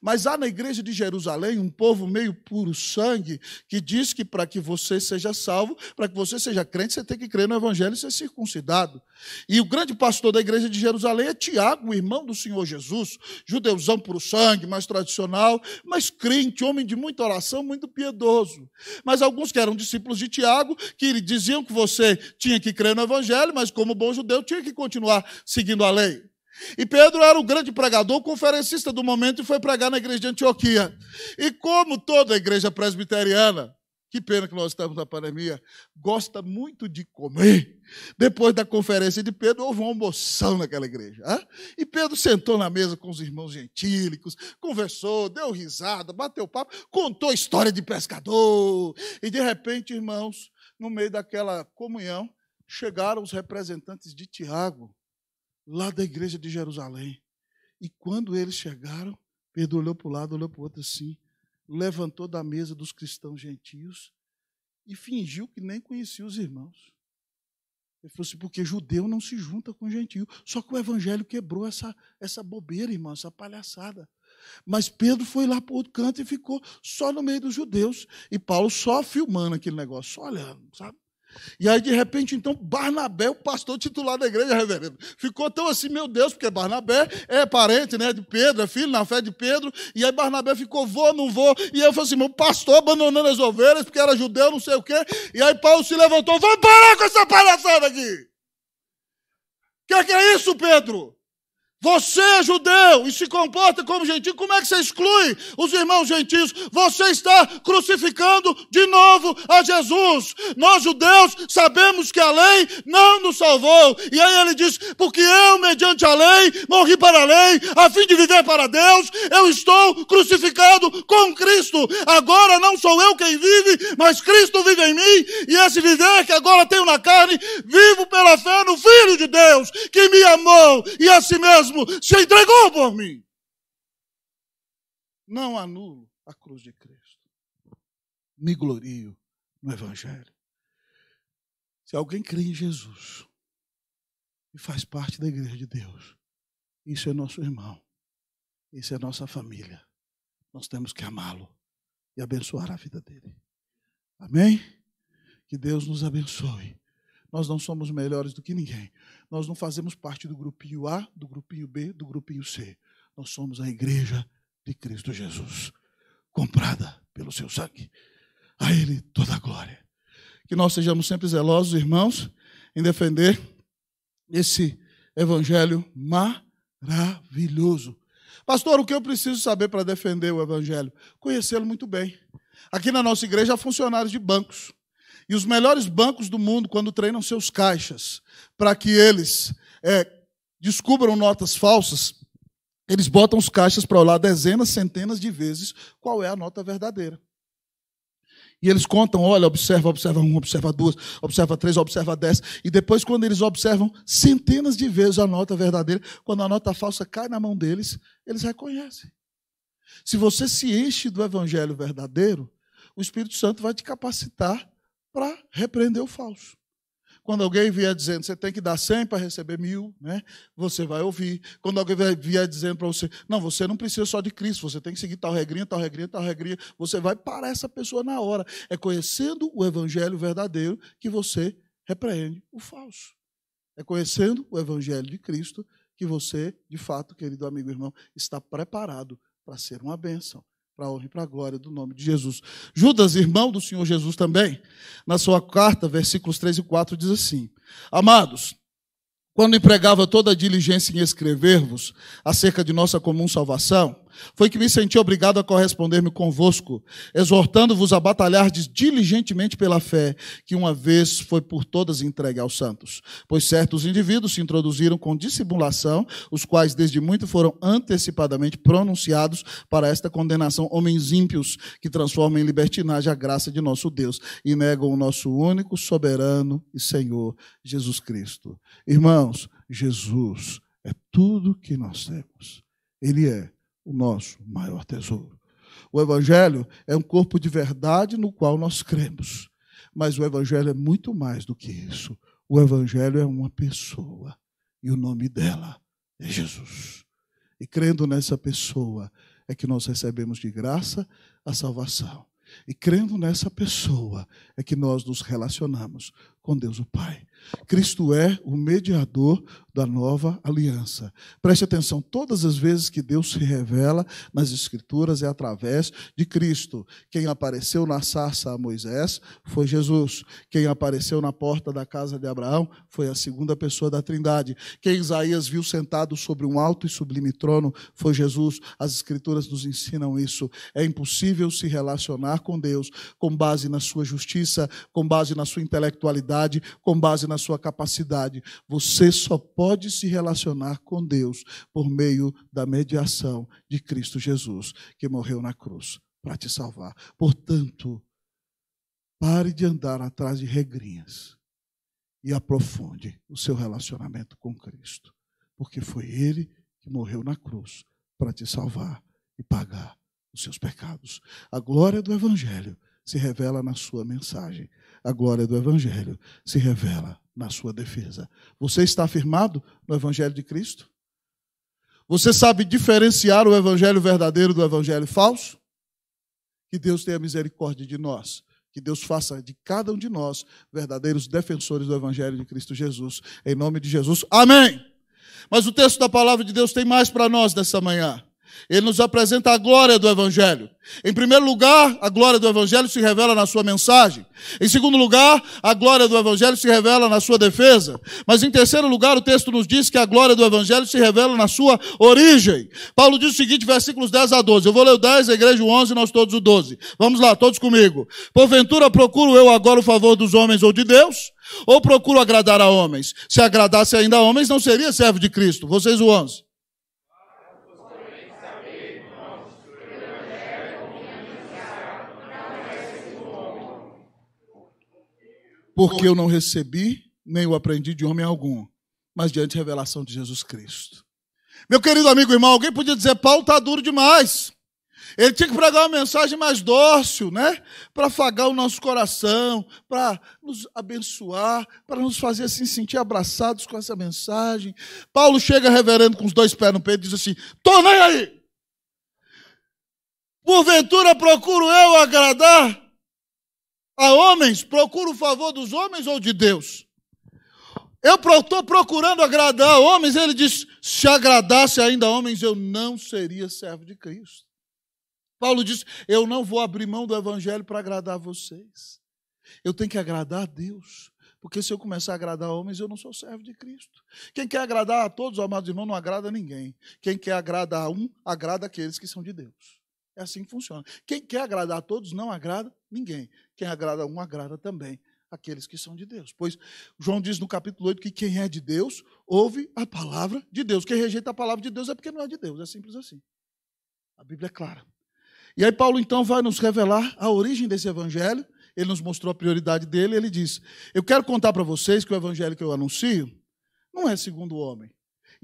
Mas há na igreja de Jerusalém um povo meio puro sangue que diz que para que você seja salvo, para que você seja crente, você tem que crer no evangelho e ser circuncidado. E o grande pastor da igreja de Jerusalém é Tiago, o irmão do Senhor Jesus, judeuzão puro sangue, mais tradicional, mas crente, homem de muita oração, muito piedoso. Mas alguns que eram discípulos de Tiago, que diziam que você tinha que crer no evangelho, mas como bom judeu tinha que continuar seguindo a lei. E Pedro era o grande pregador, conferencista do momento, e foi pregar na igreja de Antioquia. E como toda a igreja presbiteriana, que pena que nós estamos na pandemia, gosta muito de comer. Depois da conferência de Pedro, houve uma almoção naquela igreja. Hein? E Pedro sentou na mesa com os irmãos gentílicos, conversou, deu risada, bateu papo, contou a história de pescador. E de repente, irmãos, no meio daquela comunhão, chegaram os representantes de Tiago lá da igreja de Jerusalém. E quando eles chegaram, Pedro olhou para o lado, olhou para o outro assim, levantou da mesa dos cristãos gentios e fingiu que nem conhecia os irmãos. Ele falou assim, porque judeu não se junta com gentio. Só que o evangelho quebrou essa, essa bobeira, irmão, essa palhaçada. Mas Pedro foi lá para o outro canto e ficou só no meio dos judeus. E Paulo só filmando aquele negócio, só olhando, sabe? E aí, de repente, então, Barnabé, o pastor titular da igreja, reverendo, ficou tão assim, meu Deus, porque Barnabé é parente né, de Pedro, é filho na fé de Pedro, e aí Barnabé ficou, vou, não vou, e eu falei assim, meu pastor abandonando as ovelhas, porque era judeu, não sei o quê, e aí Paulo se levantou, vamos parar com essa palhaçada aqui! O que, que é isso, Pedro? Você é judeu e se comporta como gentio, como é que você exclui os irmãos gentios? Você está crucificando de novo a Jesus. Nós judeus sabemos que a lei não nos salvou. E aí ele diz: Porque eu, mediante a lei, morri para a lei, a fim de viver para Deus, eu estou crucificado com Cristo. Agora não sou eu quem vive, mas Cristo vive em mim. E esse viver que agora tenho na carne, vivo pela fé no Filho de Deus, que me amou e a si mesmo mesmo se entregou por mim. Não anulo a cruz de Cristo. Me glorio no Evangelho. Se alguém crê em Jesus e faz parte da igreja de Deus, isso é nosso irmão, isso é nossa família. Nós temos que amá-lo e abençoar a vida dele. Amém? Que Deus nos abençoe nós não somos melhores do que ninguém. Nós não fazemos parte do grupinho A, do grupinho B, do grupinho C. Nós somos a igreja de Cristo Jesus, comprada pelo seu sangue. A Ele toda a glória. Que nós sejamos sempre zelosos, irmãos, em defender esse evangelho maravilhoso. Pastor, o que eu preciso saber para defender o evangelho? Conhecê-lo muito bem. Aqui na nossa igreja há funcionários de bancos. E os melhores bancos do mundo, quando treinam seus caixas para que eles é, descubram notas falsas, eles botam os caixas para olhar dezenas, centenas de vezes qual é a nota verdadeira. E eles contam, olha, observa, observa um, observa duas, observa três, observa dez. E depois, quando eles observam centenas de vezes a nota verdadeira, quando a nota falsa cai na mão deles, eles reconhecem. Se você se enche do evangelho verdadeiro, o Espírito Santo vai te capacitar para repreender o falso. Quando alguém vier dizendo você tem que dar 100 para receber mil, né? você vai ouvir. Quando alguém vier dizendo para você, não, você não precisa só de Cristo, você tem que seguir tal regrinha, tal regrinha, tal regrinha, você vai para essa pessoa na hora. É conhecendo o evangelho verdadeiro que você repreende o falso. É conhecendo o evangelho de Cristo que você, de fato, querido amigo e irmão, está preparado para ser uma bênção para a honra e para a glória do nome de Jesus. Judas, irmão do Senhor Jesus também, na sua carta, versículos 3 e 4, diz assim: Amados, quando empregava toda a diligência em escrever-vos acerca de nossa comum salvação, foi que me senti obrigado a corresponder-me convosco, exortando-vos a batalhar diligentemente pela fé, que uma vez foi por todas entregue aos santos. Pois certos indivíduos se introduziram com dissimulação, os quais desde muito foram antecipadamente pronunciados para esta condenação, homens ímpios que transformam em libertinagem a graça de nosso Deus e negam o nosso único soberano e Senhor Jesus Cristo. Irmãos, Jesus é tudo que nós temos. Ele é o nosso maior tesouro. O Evangelho é um corpo de verdade no qual nós cremos. Mas o Evangelho é muito mais do que isso. O Evangelho é uma pessoa e o nome dela é Jesus. E crendo nessa pessoa é que nós recebemos de graça a salvação. E crendo nessa pessoa é que nós nos relacionamos com Deus o Pai. Cristo é o mediador da nova aliança. Preste atenção, todas as vezes que Deus se revela nas Escrituras é através de Cristo. Quem apareceu na sarça a Moisés foi Jesus. Quem apareceu na porta da casa de Abraão foi a segunda pessoa da Trindade. Quem Isaías viu sentado sobre um alto e sublime trono foi Jesus. As Escrituras nos ensinam isso. É impossível se relacionar com Deus com base na sua justiça, com base na sua intelectualidade, com base na na sua capacidade. Você só pode se relacionar com Deus por meio da mediação de Cristo Jesus, que morreu na cruz para te salvar. Portanto, pare de andar atrás de regrinhas e aprofunde o seu relacionamento com Cristo, porque foi Ele que morreu na cruz para te salvar e pagar os seus pecados. A glória do Evangelho se revela na sua mensagem a glória do Evangelho se revela na sua defesa. Você está afirmado no Evangelho de Cristo? Você sabe diferenciar o Evangelho verdadeiro do Evangelho falso? Que Deus tenha misericórdia de nós. Que Deus faça de cada um de nós verdadeiros defensores do Evangelho de Cristo Jesus. Em nome de Jesus. Amém. Mas o texto da palavra de Deus tem mais para nós dessa manhã. Ele nos apresenta a glória do Evangelho. Em primeiro lugar, a glória do Evangelho se revela na sua mensagem. Em segundo lugar, a glória do Evangelho se revela na sua defesa. Mas em terceiro lugar, o texto nos diz que a glória do Evangelho se revela na sua origem. Paulo diz o seguinte, versículos 10 a 12. Eu vou ler o 10, a igreja o 11, nós todos o 12. Vamos lá, todos comigo. Porventura procuro eu agora o favor dos homens ou de Deus? Ou procuro agradar a homens? Se agradasse ainda a homens, não seria servo de Cristo. Vocês o 11. porque eu não recebi nem o aprendi de homem algum, mas diante da revelação de Jesus Cristo. Meu querido amigo irmão, alguém podia dizer, Paulo está duro demais. Ele tinha que pregar uma mensagem mais dócil, né? Para afagar o nosso coração, para nos abençoar, para nos fazer assim sentir abraçados com essa mensagem. Paulo chega reverendo com os dois pés no peito e diz assim: "Tô nem aí. Porventura procuro eu agradar a homens, procuro o favor dos homens ou de Deus? Eu estou procurando agradar homens, ele diz: se agradasse ainda homens, eu não seria servo de Cristo. Paulo diz: eu não vou abrir mão do evangelho para agradar vocês. Eu tenho que agradar a Deus, porque se eu começar a agradar homens, eu não sou servo de Cristo. Quem quer agradar a todos, amados irmãos, não agrada a ninguém. Quem quer agradar a um, agrada aqueles que são de Deus. É assim que funciona. Quem quer agradar a todos não agrada ninguém. Quem agrada a um agrada também aqueles que são de Deus. Pois João diz no capítulo 8 que quem é de Deus ouve a palavra de Deus. Quem rejeita a palavra de Deus é porque não é de Deus. É simples assim. A Bíblia é clara. E aí Paulo então vai nos revelar a origem desse evangelho. Ele nos mostrou a prioridade dele. Ele diz: Eu quero contar para vocês que o evangelho que eu anuncio não é segundo o homem.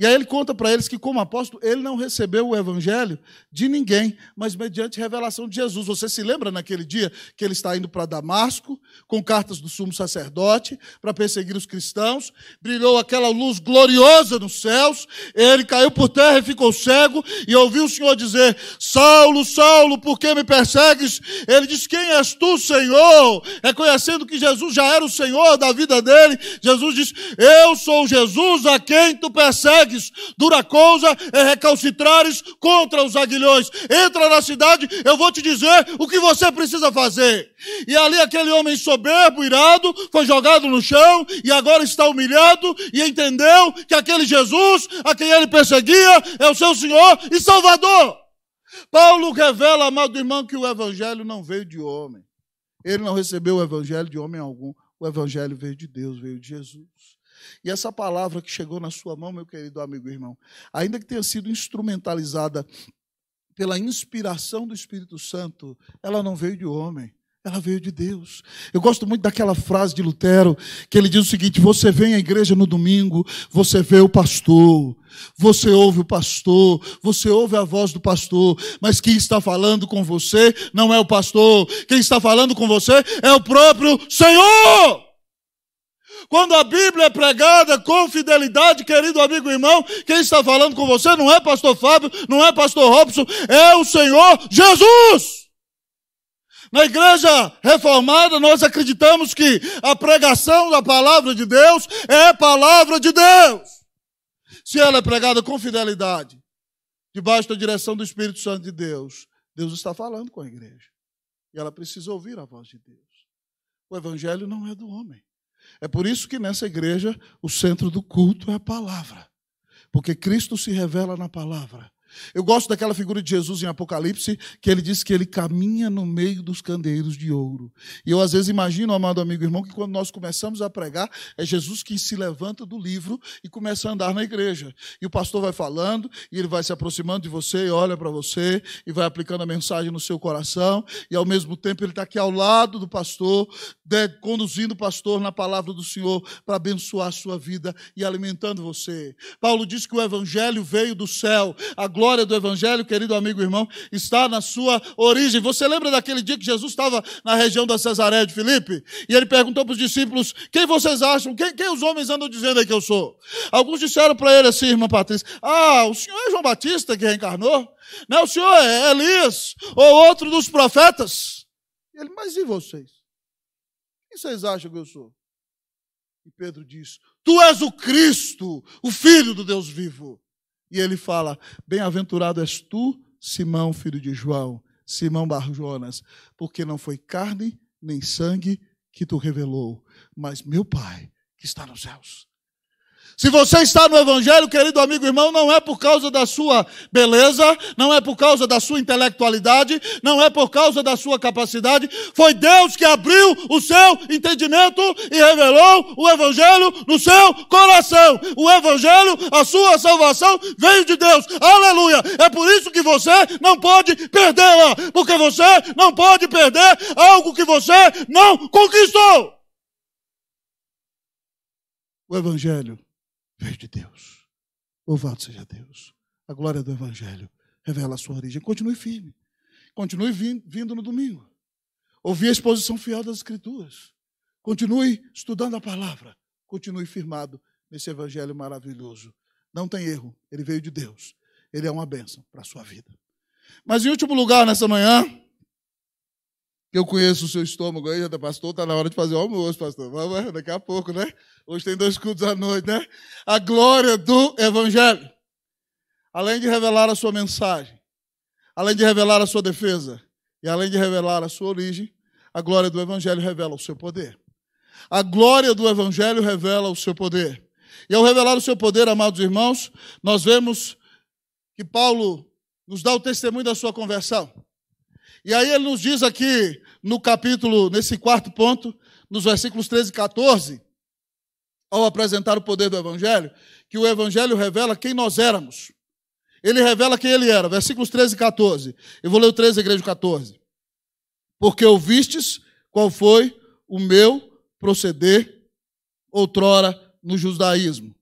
E aí ele conta para eles que, como apóstolo, ele não recebeu o evangelho de ninguém, mas mediante revelação de Jesus. Você se lembra naquele dia que ele está indo para Damasco, com cartas do sumo sacerdote, para perseguir os cristãos, brilhou aquela luz gloriosa nos céus, ele caiu por terra e ficou cego, e ouviu o Senhor dizer: Saulo, Saulo, por que me persegues? Ele disse: Quem és tu, Senhor? Reconhecendo que Jesus já era o Senhor da vida dele, Jesus disse: Eu sou Jesus a quem tu persegues. Dura coisa é recalcitrares contra os aguilhões. Entra na cidade, eu vou te dizer o que você precisa fazer. E ali aquele homem soberbo, irado, foi jogado no chão e agora está humilhado e entendeu que aquele Jesus, a quem ele perseguia, é o seu Senhor e Salvador. Paulo revela, amado irmão, que o evangelho não veio de homem. Ele não recebeu o evangelho de homem algum. O evangelho veio de Deus, veio de Jesus. E essa palavra que chegou na sua mão, meu querido amigo e irmão, ainda que tenha sido instrumentalizada pela inspiração do Espírito Santo, ela não veio de homem. Ela veio de Deus. Eu gosto muito daquela frase de Lutero, que ele diz o seguinte: você vem à igreja no domingo, você vê o pastor, você ouve o pastor, você ouve a voz do pastor, mas quem está falando com você não é o pastor, quem está falando com você é o próprio Senhor. Quando a Bíblia é pregada com fidelidade, querido amigo e irmão, quem está falando com você não é pastor Fábio, não é pastor Robson, é o Senhor Jesus. Na igreja reformada, nós acreditamos que a pregação da palavra de Deus é palavra de Deus. Se ela é pregada com fidelidade, debaixo da direção do Espírito Santo de Deus, Deus está falando com a igreja. E ela precisa ouvir a voz de Deus. O evangelho não é do homem. É por isso que nessa igreja o centro do culto é a palavra. Porque Cristo se revela na palavra. Eu gosto daquela figura de Jesus em Apocalipse, que ele diz que ele caminha no meio dos candeeiros de ouro. E eu às vezes imagino, amado amigo e irmão, que quando nós começamos a pregar, é Jesus que se levanta do livro e começa a andar na igreja. E o pastor vai falando, e ele vai se aproximando de você, e olha para você, e vai aplicando a mensagem no seu coração, e ao mesmo tempo ele está aqui ao lado do pastor, de, né, conduzindo o pastor na palavra do Senhor para abençoar a sua vida e alimentando você. Paulo diz que o evangelho veio do céu, a glória glória do Evangelho, querido amigo e irmão, está na sua origem. Você lembra daquele dia que Jesus estava na região da Cesaréia de Filipe? E ele perguntou para os discípulos: Quem vocês acham? Quem, quem os homens andam dizendo que eu sou? Alguns disseram para ele assim, irmã Patrícia: Ah, o senhor é João Batista que reencarnou? Não, né, o senhor é Elias ou outro dos profetas? Ele, mas e vocês? Quem vocês acham que eu sou? E Pedro diz: Tu és o Cristo, o Filho do Deus vivo. E ele fala: Bem-aventurado és tu, Simão, filho de João, Simão Barjonas, porque não foi carne nem sangue que tu revelou, mas meu Pai que está nos céus. Se você está no Evangelho, querido amigo irmão, não é por causa da sua beleza, não é por causa da sua intelectualidade, não é por causa da sua capacidade. Foi Deus que abriu o seu entendimento e revelou o Evangelho no seu coração. O Evangelho, a sua salvação, veio de Deus. Aleluia! É por isso que você não pode perdê-la, porque você não pode perder algo que você não conquistou. O Evangelho veio de Deus. Louvado seja Deus. A glória do Evangelho revela a sua origem. Continue firme. Continue vindo no domingo. Ouvir a exposição fiel das Escrituras. Continue estudando a palavra. Continue firmado nesse Evangelho maravilhoso. Não tem erro, ele veio de Deus. Ele é uma bênção para a sua vida. Mas, em último lugar, nessa manhã, que eu conheço o seu estômago aí, pastor, está na hora de fazer o almoço, pastor. vamos é, daqui a pouco, né? Hoje tem dois cultos à noite, né? A glória do Evangelho. Além de revelar a sua mensagem, além de revelar a sua defesa e além de revelar a sua origem, a glória do Evangelho revela o seu poder. A glória do Evangelho revela o seu poder. E ao revelar o seu poder, amados irmãos, nós vemos que Paulo nos dá o testemunho da sua conversão. E aí ele nos diz aqui no capítulo, nesse quarto ponto, nos versículos 13 e 14, ao apresentar o poder do Evangelho, que o Evangelho revela quem nós éramos. Ele revela quem ele era. Versículos 13 e 14. Eu vou ler o 13, igreja 14. Porque ouvistes qual foi o meu proceder outrora no judaísmo,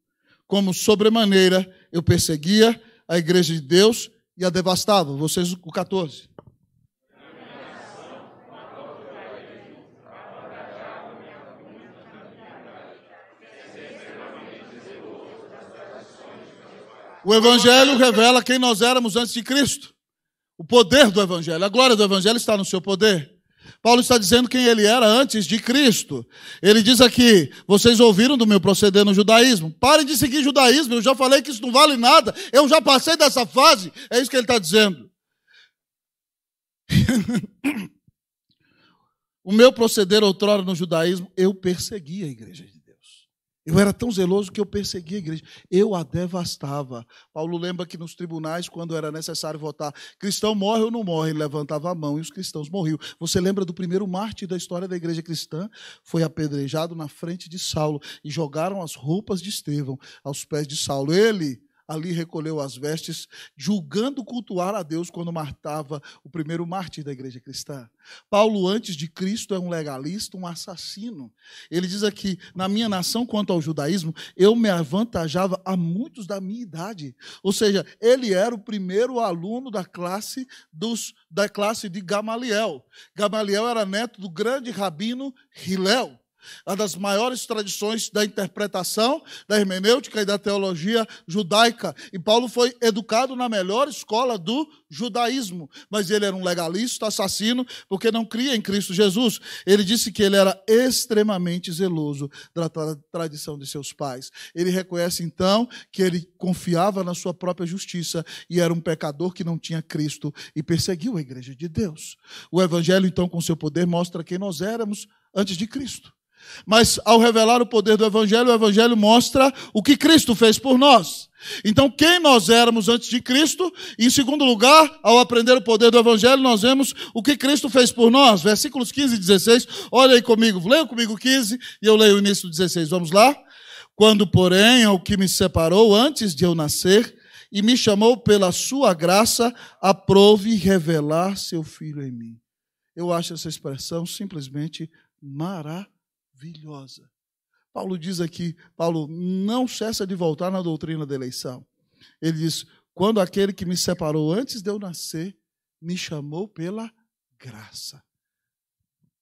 como sobremaneira eu perseguia a igreja de Deus e a devastava. Vocês, o 14. O Evangelho revela quem nós éramos antes de Cristo. O poder do Evangelho, a glória do Evangelho está no seu poder. Paulo está dizendo quem ele era antes de Cristo. Ele diz aqui: vocês ouviram do meu proceder no judaísmo. Parem de seguir judaísmo. Eu já falei que isso não vale nada. Eu já passei dessa fase. É isso que ele está dizendo. o meu proceder outrora no judaísmo, eu persegui a igreja de eu era tão zeloso que eu perseguia a igreja. Eu a devastava. Paulo lembra que nos tribunais, quando era necessário votar, cristão morre ou não morre, ele levantava a mão e os cristãos morriam. Você lembra do primeiro mártir da história da igreja cristã? Foi apedrejado na frente de Saulo e jogaram as roupas de Estevão aos pés de Saulo. Ele ali recolheu as vestes, julgando cultuar a Deus quando matava o primeiro mártir da igreja cristã. Paulo, antes de Cristo, é um legalista, um assassino. Ele diz aqui: na minha nação, quanto ao judaísmo, eu me avantajava a muitos da minha idade. Ou seja, ele era o primeiro aluno da classe, dos, da classe de Gamaliel. Gamaliel era neto do grande rabino Hilel uma das maiores tradições da interpretação, da hermenêutica e da teologia judaica. E Paulo foi educado na melhor escola do judaísmo, mas ele era um legalista, assassino, porque não cria em Cristo Jesus. Ele disse que ele era extremamente zeloso da tradição de seus pais. Ele reconhece então que ele confiava na sua própria justiça e era um pecador que não tinha Cristo e perseguiu a igreja de Deus. O evangelho então com seu poder mostra quem nós éramos antes de Cristo. Mas ao revelar o poder do Evangelho, o Evangelho mostra o que Cristo fez por nós. Então, quem nós éramos antes de Cristo, em segundo lugar, ao aprender o poder do Evangelho, nós vemos o que Cristo fez por nós. Versículos 15 e 16, olha aí comigo, leia comigo 15 e eu leio o início do 16. Vamos lá? Quando, porém, ao que me separou antes de eu nascer e me chamou pela sua graça, aprove revelar seu filho em mim. Eu acho essa expressão simplesmente maravilhosa maravilhosa. Paulo diz aqui, Paulo não cessa de voltar na doutrina da eleição. Ele diz: quando aquele que me separou antes de eu nascer me chamou pela graça.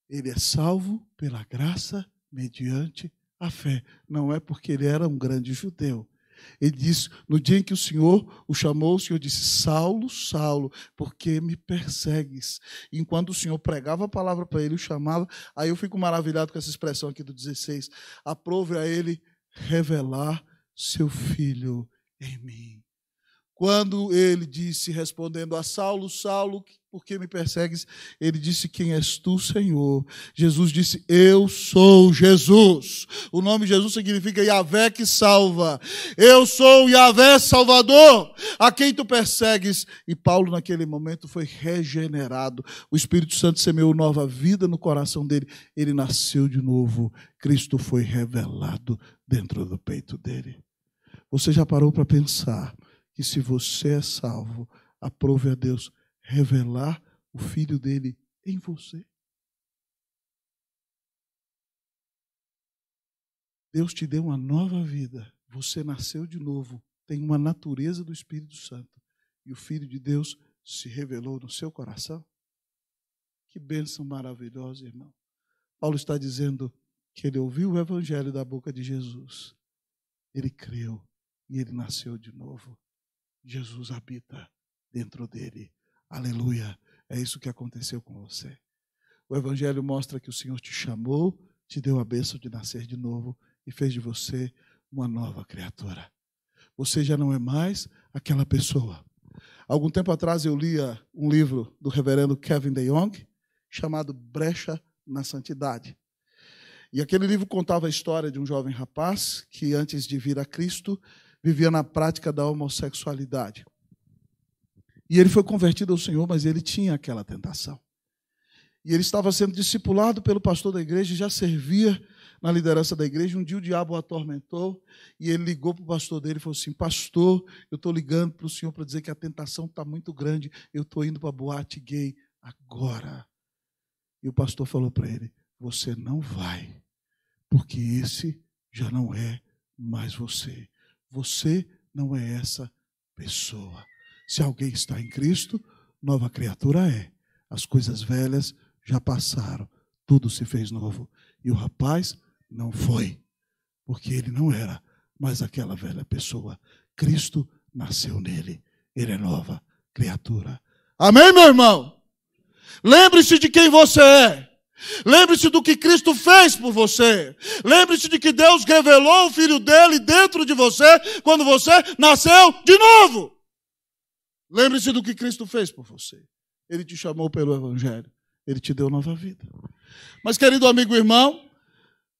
Ele é salvo pela graça mediante a fé. Não é porque ele era um grande judeu, ele diz: No dia em que o Senhor o chamou, o Senhor disse: Saulo, Saulo, por que me persegues? Enquanto o Senhor pregava a palavra para ele, o chamava. Aí eu fico maravilhado com essa expressão aqui do 16: Aprove a ele revelar seu filho em mim. Quando ele disse, respondendo a Saulo, Saulo, por que me persegues? Ele disse, Quem és tu, Senhor? Jesus disse, Eu sou Jesus. O nome Jesus significa Yahvé que salva. Eu sou Yahvé Salvador, a quem tu persegues. E Paulo, naquele momento, foi regenerado. O Espírito Santo semeou nova vida no coração dele. Ele nasceu de novo. Cristo foi revelado dentro do peito dele. Você já parou para pensar? que se você é salvo, aprove a Deus revelar o filho dele em você. Deus te deu uma nova vida, você nasceu de novo, tem uma natureza do Espírito Santo e o filho de Deus se revelou no seu coração. Que bênção maravilhosa, irmão. Paulo está dizendo que ele ouviu o evangelho da boca de Jesus. Ele creu e ele nasceu de novo. Jesus habita dentro dele. Aleluia. É isso que aconteceu com você. O Evangelho mostra que o Senhor te chamou, te deu a bênção de nascer de novo e fez de você uma nova criatura. Você já não é mais aquela pessoa. Algum tempo atrás eu lia um livro do reverendo Kevin DeYoung chamado Brecha na Santidade. E aquele livro contava a história de um jovem rapaz que, antes de vir a Cristo, vivia na prática da homossexualidade. E ele foi convertido ao Senhor, mas ele tinha aquela tentação. E ele estava sendo discipulado pelo pastor da igreja, já servia na liderança da igreja. Um dia o diabo o atormentou e ele ligou para o pastor dele e falou assim: Pastor, eu estou ligando para o senhor para dizer que a tentação está muito grande, eu estou indo para a boate gay agora. E o pastor falou para ele: Você não vai, porque esse já não é mais você. Você não é essa pessoa. Se alguém está em Cristo, nova criatura é. As coisas velhas já passaram, tudo se fez novo. E o rapaz não foi, porque ele não era mais aquela velha pessoa. Cristo nasceu nele. Ele é nova criatura. Amém, meu irmão? Lembre-se de quem você é. Lembre-se do que Cristo fez por você. Lembre-se de que Deus revelou o Filho dele dentro de você quando você nasceu de novo. Lembre-se do que Cristo fez por você. Ele te chamou pelo Evangelho. Ele te deu nova vida. Mas, querido amigo e irmão,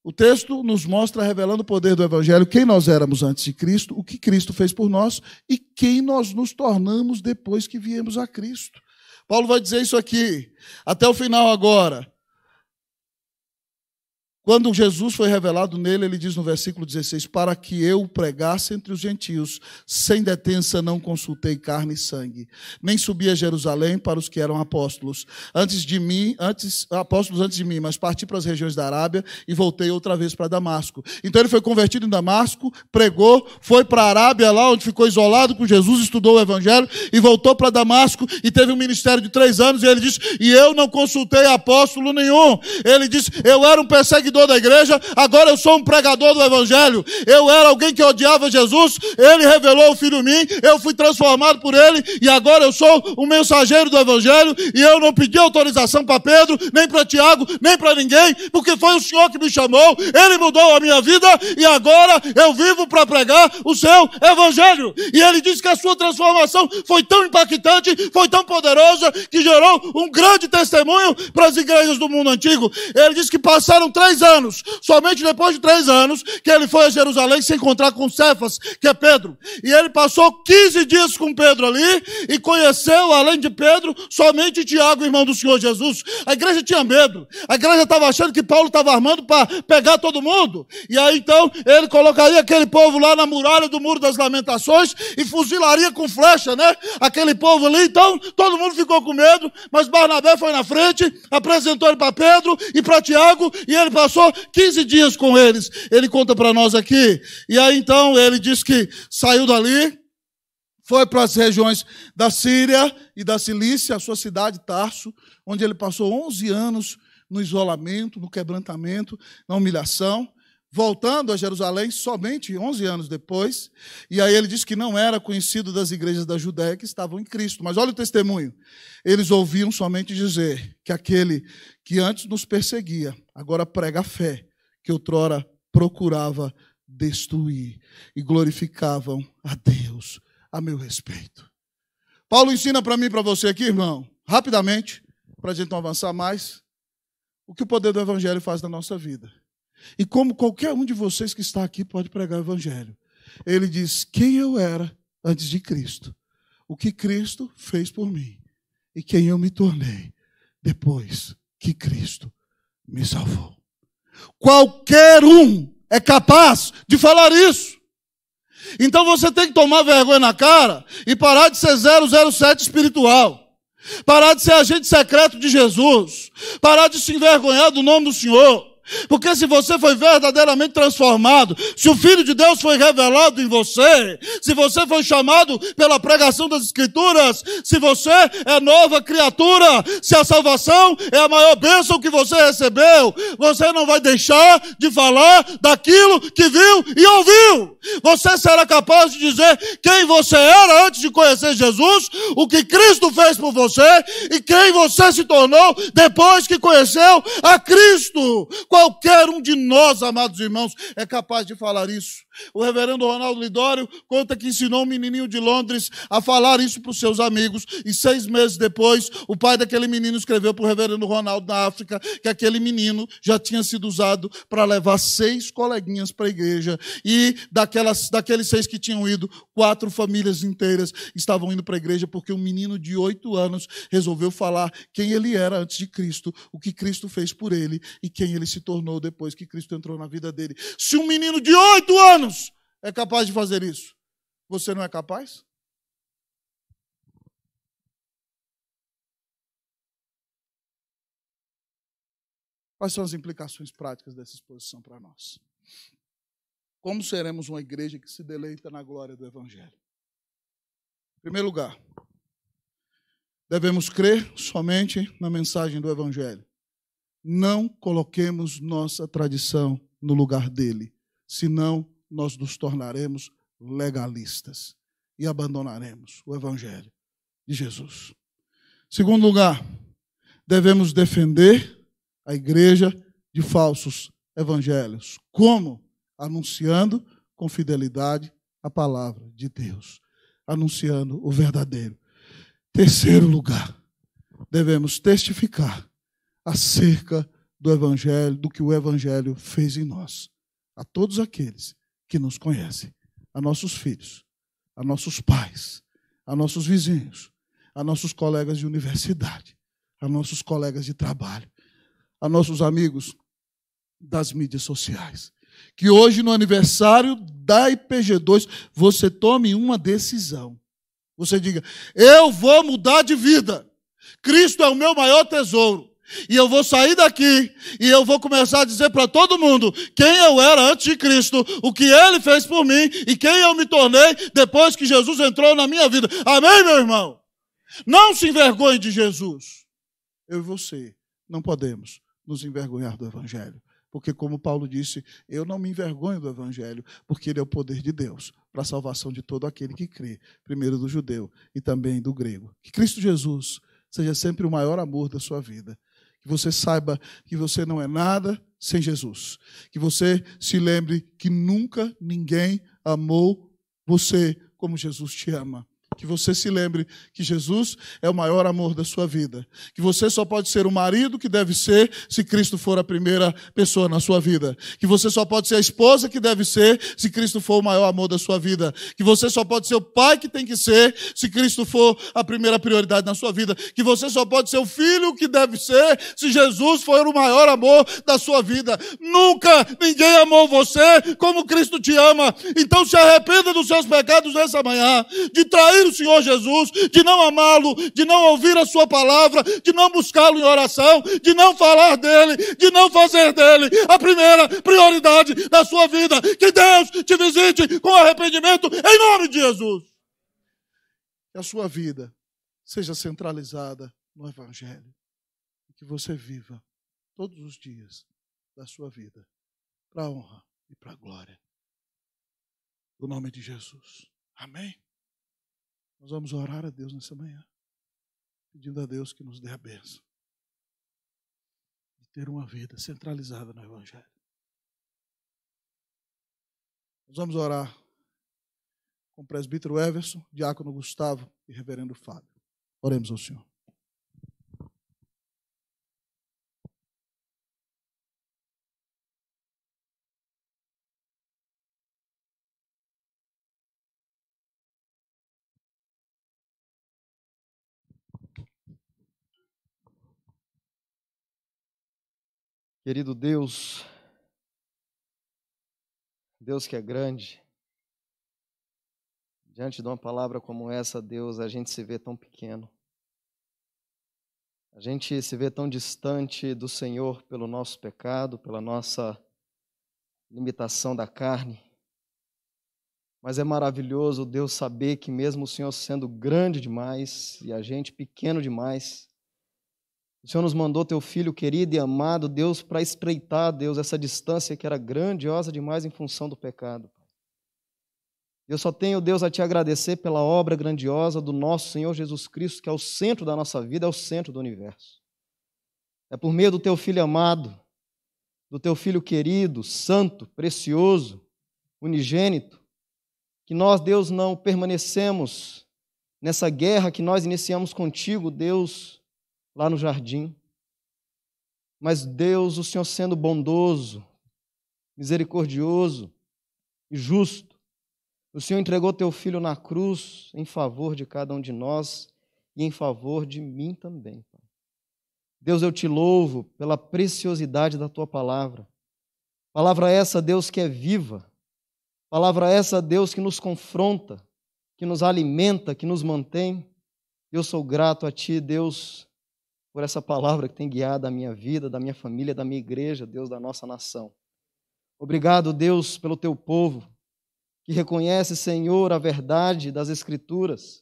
o texto nos mostra, revelando o poder do Evangelho, quem nós éramos antes de Cristo, o que Cristo fez por nós e quem nós nos tornamos depois que viemos a Cristo. Paulo vai dizer isso aqui, até o final agora. Quando Jesus foi revelado nele, ele diz no versículo 16: Para que eu pregasse entre os gentios, sem detença não consultei carne e sangue, nem subi a Jerusalém para os que eram apóstolos. Antes de mim, antes apóstolos antes de mim, mas parti para as regiões da Arábia e voltei outra vez para Damasco. Então ele foi convertido em Damasco, pregou, foi para a Arábia, lá onde ficou isolado com Jesus, estudou o Evangelho e voltou para Damasco e teve um ministério de três anos. E ele diz: E eu não consultei apóstolo nenhum. Ele diz: Eu era um perseguidor perseguidor da igreja, agora eu sou um pregador do evangelho. Eu era alguém que odiava Jesus, ele revelou o filho em mim, eu fui transformado por ele e agora eu sou um mensageiro do evangelho e eu não pedi autorização para Pedro, nem para Tiago, nem para ninguém, porque foi o Senhor que me chamou, ele mudou a minha vida e agora eu vivo para pregar o seu evangelho. E ele disse que a sua transformação foi tão impactante, foi tão poderosa que gerou um grande testemunho para as igrejas do mundo antigo. Ele disse que passaram três anos. Somente depois de três anos que ele foi a Jerusalém se encontrar com Cefas, que é Pedro. E ele passou 15 dias com Pedro ali e conheceu, além de Pedro, somente Tiago, irmão do Senhor Jesus. A igreja tinha medo. A igreja estava achando que Paulo estava armando para pegar todo mundo. E aí então ele colocaria aquele povo lá na muralha do Muro das Lamentações e fuzilaria com flecha, né? Aquele povo ali. Então todo mundo ficou com medo, mas Barnabé foi na frente, apresentou ele para Pedro e para Tiago e ele passou passou 15 dias com eles. Ele conta para nós aqui. E aí então ele diz que saiu dali, foi para as regiões da Síria e da Cilícia, a sua cidade Tarso, onde ele passou 11 anos no isolamento, no quebrantamento, na humilhação voltando a Jerusalém somente 11 anos depois, e aí ele diz que não era conhecido das igrejas da Judéia que estavam em Cristo. Mas olha o testemunho. Eles ouviam somente dizer que aquele que antes nos perseguia agora prega a fé que outrora procurava destruir e glorificavam a Deus a meu respeito. Paulo ensina para mim e para você aqui, irmão, rapidamente, para a gente não avançar mais, o que o poder do Evangelho faz na nossa vida. E como qualquer um de vocês que está aqui pode pregar o Evangelho. Ele diz: quem eu era antes de Cristo, o que Cristo fez por mim e quem eu me tornei depois que Cristo me salvou. Qualquer um é capaz de falar isso. Então você tem que tomar vergonha na cara e parar de ser 007 espiritual. Parar de ser agente secreto de Jesus. Parar de se envergonhar do nome do Senhor. Porque se você foi verdadeiramente transformado, se o Filho de Deus foi revelado em você, se você foi chamado pela pregação das Escrituras, se você é nova criatura, se a salvação é a maior bênção que você recebeu, você não vai deixar de falar daquilo que viu e ouviu. Você será capaz de dizer quem você era antes de conhecer Jesus, o que Cristo fez por você e quem você se tornou depois que conheceu a Cristo. Qualquer um de nós, amados irmãos, é capaz de falar isso. O reverendo Ronaldo Lidório conta que ensinou um menininho de Londres a falar isso para os seus amigos, e seis meses depois, o pai daquele menino escreveu para o reverendo Ronaldo na África que aquele menino já tinha sido usado para levar seis coleguinhas para a igreja, e daquelas, daqueles seis que tinham ido, quatro famílias inteiras estavam indo para a igreja porque um menino de oito anos resolveu falar quem ele era antes de Cristo, o que Cristo fez por ele e quem ele se tornou depois que Cristo entrou na vida dele. Se um menino de oito anos anos é capaz de fazer isso. Você não é capaz? Quais são as implicações práticas dessa exposição para nós? Como seremos uma igreja que se deleita na glória do Evangelho? Em primeiro lugar, devemos crer somente na mensagem do Evangelho. Não coloquemos nossa tradição no lugar dele, senão nós nos tornaremos legalistas e abandonaremos o Evangelho de Jesus. Segundo lugar, devemos defender a igreja de falsos evangelhos. Como? Anunciando com fidelidade a palavra de Deus, anunciando o verdadeiro. Terceiro lugar, devemos testificar acerca do evangelho, do que o evangelho fez em nós, a todos aqueles que nos conhece, a nossos filhos, a nossos pais, a nossos vizinhos, a nossos colegas de universidade, a nossos colegas de trabalho, a nossos amigos das mídias sociais. Que hoje, no aniversário da IPG2, você tome uma decisão. Você diga: eu vou mudar de vida. Cristo é o meu maior tesouro. E eu vou sair daqui e eu vou começar a dizer para todo mundo quem eu era antes de Cristo, o que ele fez por mim e quem eu me tornei depois que Jesus entrou na minha vida. Amém, meu irmão? Não se envergonhe de Jesus. Eu e você não podemos nos envergonhar do Evangelho. Porque, como Paulo disse, eu não me envergonho do Evangelho, porque ele é o poder de Deus para a salvação de todo aquele que crê, primeiro do judeu e também do grego. Que Cristo Jesus seja sempre o maior amor da sua vida que você saiba que você não é nada sem Jesus. Que você se lembre que nunca ninguém amou você como Jesus te ama que você se lembre que Jesus é o maior amor da sua vida. Que você só pode ser o marido que deve ser se Cristo for a primeira pessoa na sua vida. Que você só pode ser a esposa que deve ser se Cristo for o maior amor da sua vida. Que você só pode ser o pai que tem que ser se Cristo for a primeira prioridade na sua vida. Que você só pode ser o filho que deve ser se Jesus for o maior amor da sua vida. Nunca ninguém amou você como Cristo te ama. Então se arrependa dos seus pecados nessa manhã, de trair o Senhor Jesus, de não amá-lo, de não ouvir a sua palavra, de não buscá-lo em oração, de não falar dele, de não fazer dele a primeira prioridade da sua vida. Que Deus te visite com arrependimento em nome de Jesus. Que a sua vida seja centralizada no Evangelho. E que você viva todos os dias da sua vida para a honra e para a glória do nome de Jesus. Amém? Nós vamos orar a Deus nessa manhã, pedindo a Deus que nos dê a benção de ter uma vida centralizada no Evangelho. Nós vamos orar com o presbítero Everson, diácono Gustavo e reverendo Fábio. Oremos ao Senhor. Querido Deus, Deus que é grande, diante de uma palavra como essa, Deus, a gente se vê tão pequeno. A gente se vê tão distante do Senhor pelo nosso pecado, pela nossa limitação da carne. Mas é maravilhoso Deus saber que, mesmo o Senhor sendo grande demais e a gente pequeno demais, o Senhor nos mandou teu filho querido e amado, Deus, para espreitar, Deus, essa distância que era grandiosa demais em função do pecado. Eu só tenho, Deus, a te agradecer pela obra grandiosa do nosso Senhor Jesus Cristo, que é o centro da nossa vida, é o centro do universo. É por meio do teu filho amado, do teu filho querido, santo, precioso, unigênito, que nós, Deus, não permanecemos nessa guerra que nós iniciamos contigo, Deus, lá no jardim. Mas Deus, o Senhor sendo bondoso, misericordioso e justo, o Senhor entregou teu filho na cruz em favor de cada um de nós e em favor de mim também, Deus, eu te louvo pela preciosidade da tua palavra. Palavra essa, Deus, que é viva. Palavra essa, Deus, que nos confronta, que nos alimenta, que nos mantém. Eu sou grato a ti, Deus, por essa palavra que tem guiado a minha vida, da minha família, da minha igreja, Deus da nossa nação. Obrigado, Deus, pelo teu povo que reconhece, Senhor, a verdade das Escrituras.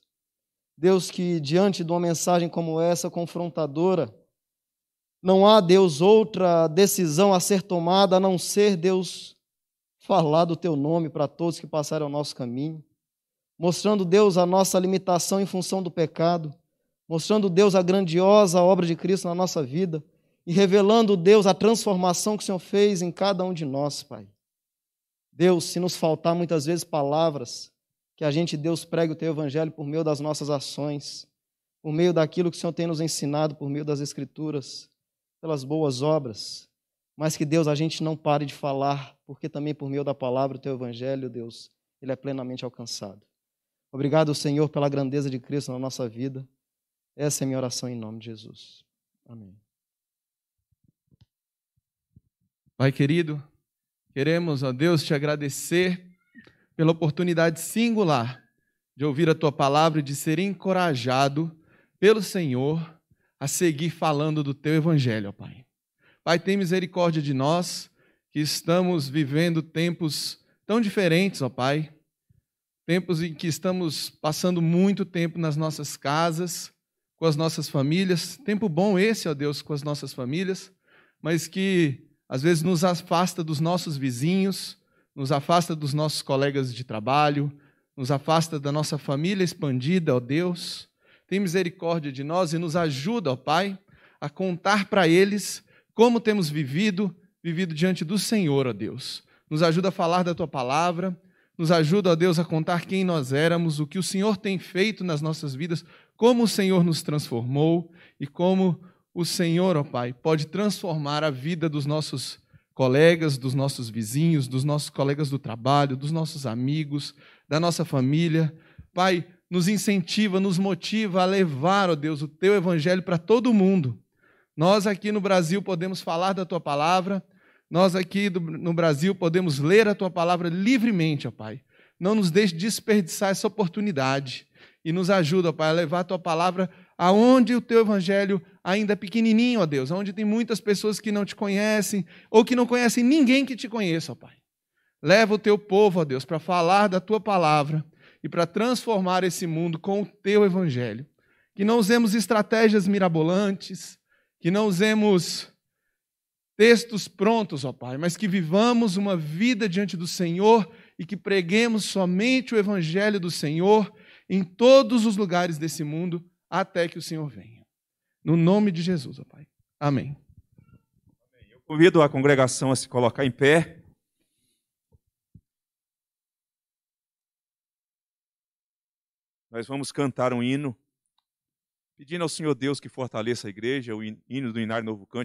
Deus, que diante de uma mensagem como essa, confrontadora, não há, Deus, outra decisão a ser tomada a não ser, Deus, falar do teu nome para todos que passaram o nosso caminho, mostrando, Deus, a nossa limitação em função do pecado mostrando Deus a grandiosa obra de Cristo na nossa vida e revelando Deus a transformação que o Senhor fez em cada um de nós, Pai. Deus, se nos faltar muitas vezes palavras, que a gente, Deus, pregue o Teu Evangelho por meio das nossas ações, por meio daquilo que o Senhor tem nos ensinado, por meio das Escrituras, pelas boas obras, mas que, Deus, a gente não pare de falar, porque também por meio da palavra, o Teu Evangelho, Deus, ele é plenamente alcançado. Obrigado, Senhor, pela grandeza de Cristo na nossa vida. Essa é a minha oração em nome de Jesus. Amém. Pai querido, queremos, ó Deus, te agradecer pela oportunidade singular de ouvir a tua palavra e de ser encorajado pelo Senhor a seguir falando do teu evangelho, ó Pai. Pai, tem misericórdia de nós que estamos vivendo tempos tão diferentes, ó Pai. Tempos em que estamos passando muito tempo nas nossas casas, com as nossas famílias. Tempo bom esse, ó Deus, com as nossas famílias, mas que às vezes nos afasta dos nossos vizinhos, nos afasta dos nossos colegas de trabalho, nos afasta da nossa família expandida, ó Deus. Tem misericórdia de nós e nos ajuda, ó Pai, a contar para eles como temos vivido, vivido diante do Senhor, ó Deus. Nos ajuda a falar da tua palavra, nos ajuda, ó Deus, a contar quem nós éramos, o que o Senhor tem feito nas nossas vidas, como o Senhor nos transformou e como o Senhor, ó Pai, pode transformar a vida dos nossos colegas, dos nossos vizinhos, dos nossos colegas do trabalho, dos nossos amigos, da nossa família. Pai, nos incentiva, nos motiva a levar, ó Deus, o teu evangelho para todo mundo. Nós aqui no Brasil podemos falar da tua palavra, nós aqui do, no Brasil podemos ler a tua palavra livremente, ó Pai. Não nos deixe desperdiçar essa oportunidade e nos ajuda, ó Pai, a levar a tua palavra aonde o teu evangelho ainda é pequenininho, ó Deus, aonde tem muitas pessoas que não te conhecem ou que não conhecem ninguém que te conheça, ó Pai. Leva o teu povo, ó Deus, para falar da tua palavra e para transformar esse mundo com o teu evangelho. Que não usemos estratégias mirabolantes, que não usemos textos prontos, ó Pai, mas que vivamos uma vida diante do Senhor e que preguemos somente o evangelho do Senhor em todos os lugares desse mundo até que o Senhor venha. No nome de Jesus, ó Pai. Amém. Eu convido a congregação a se colocar em pé. Nós vamos cantar um hino, pedindo ao Senhor Deus que fortaleça a igreja, o hino do Inário Novo Cântico.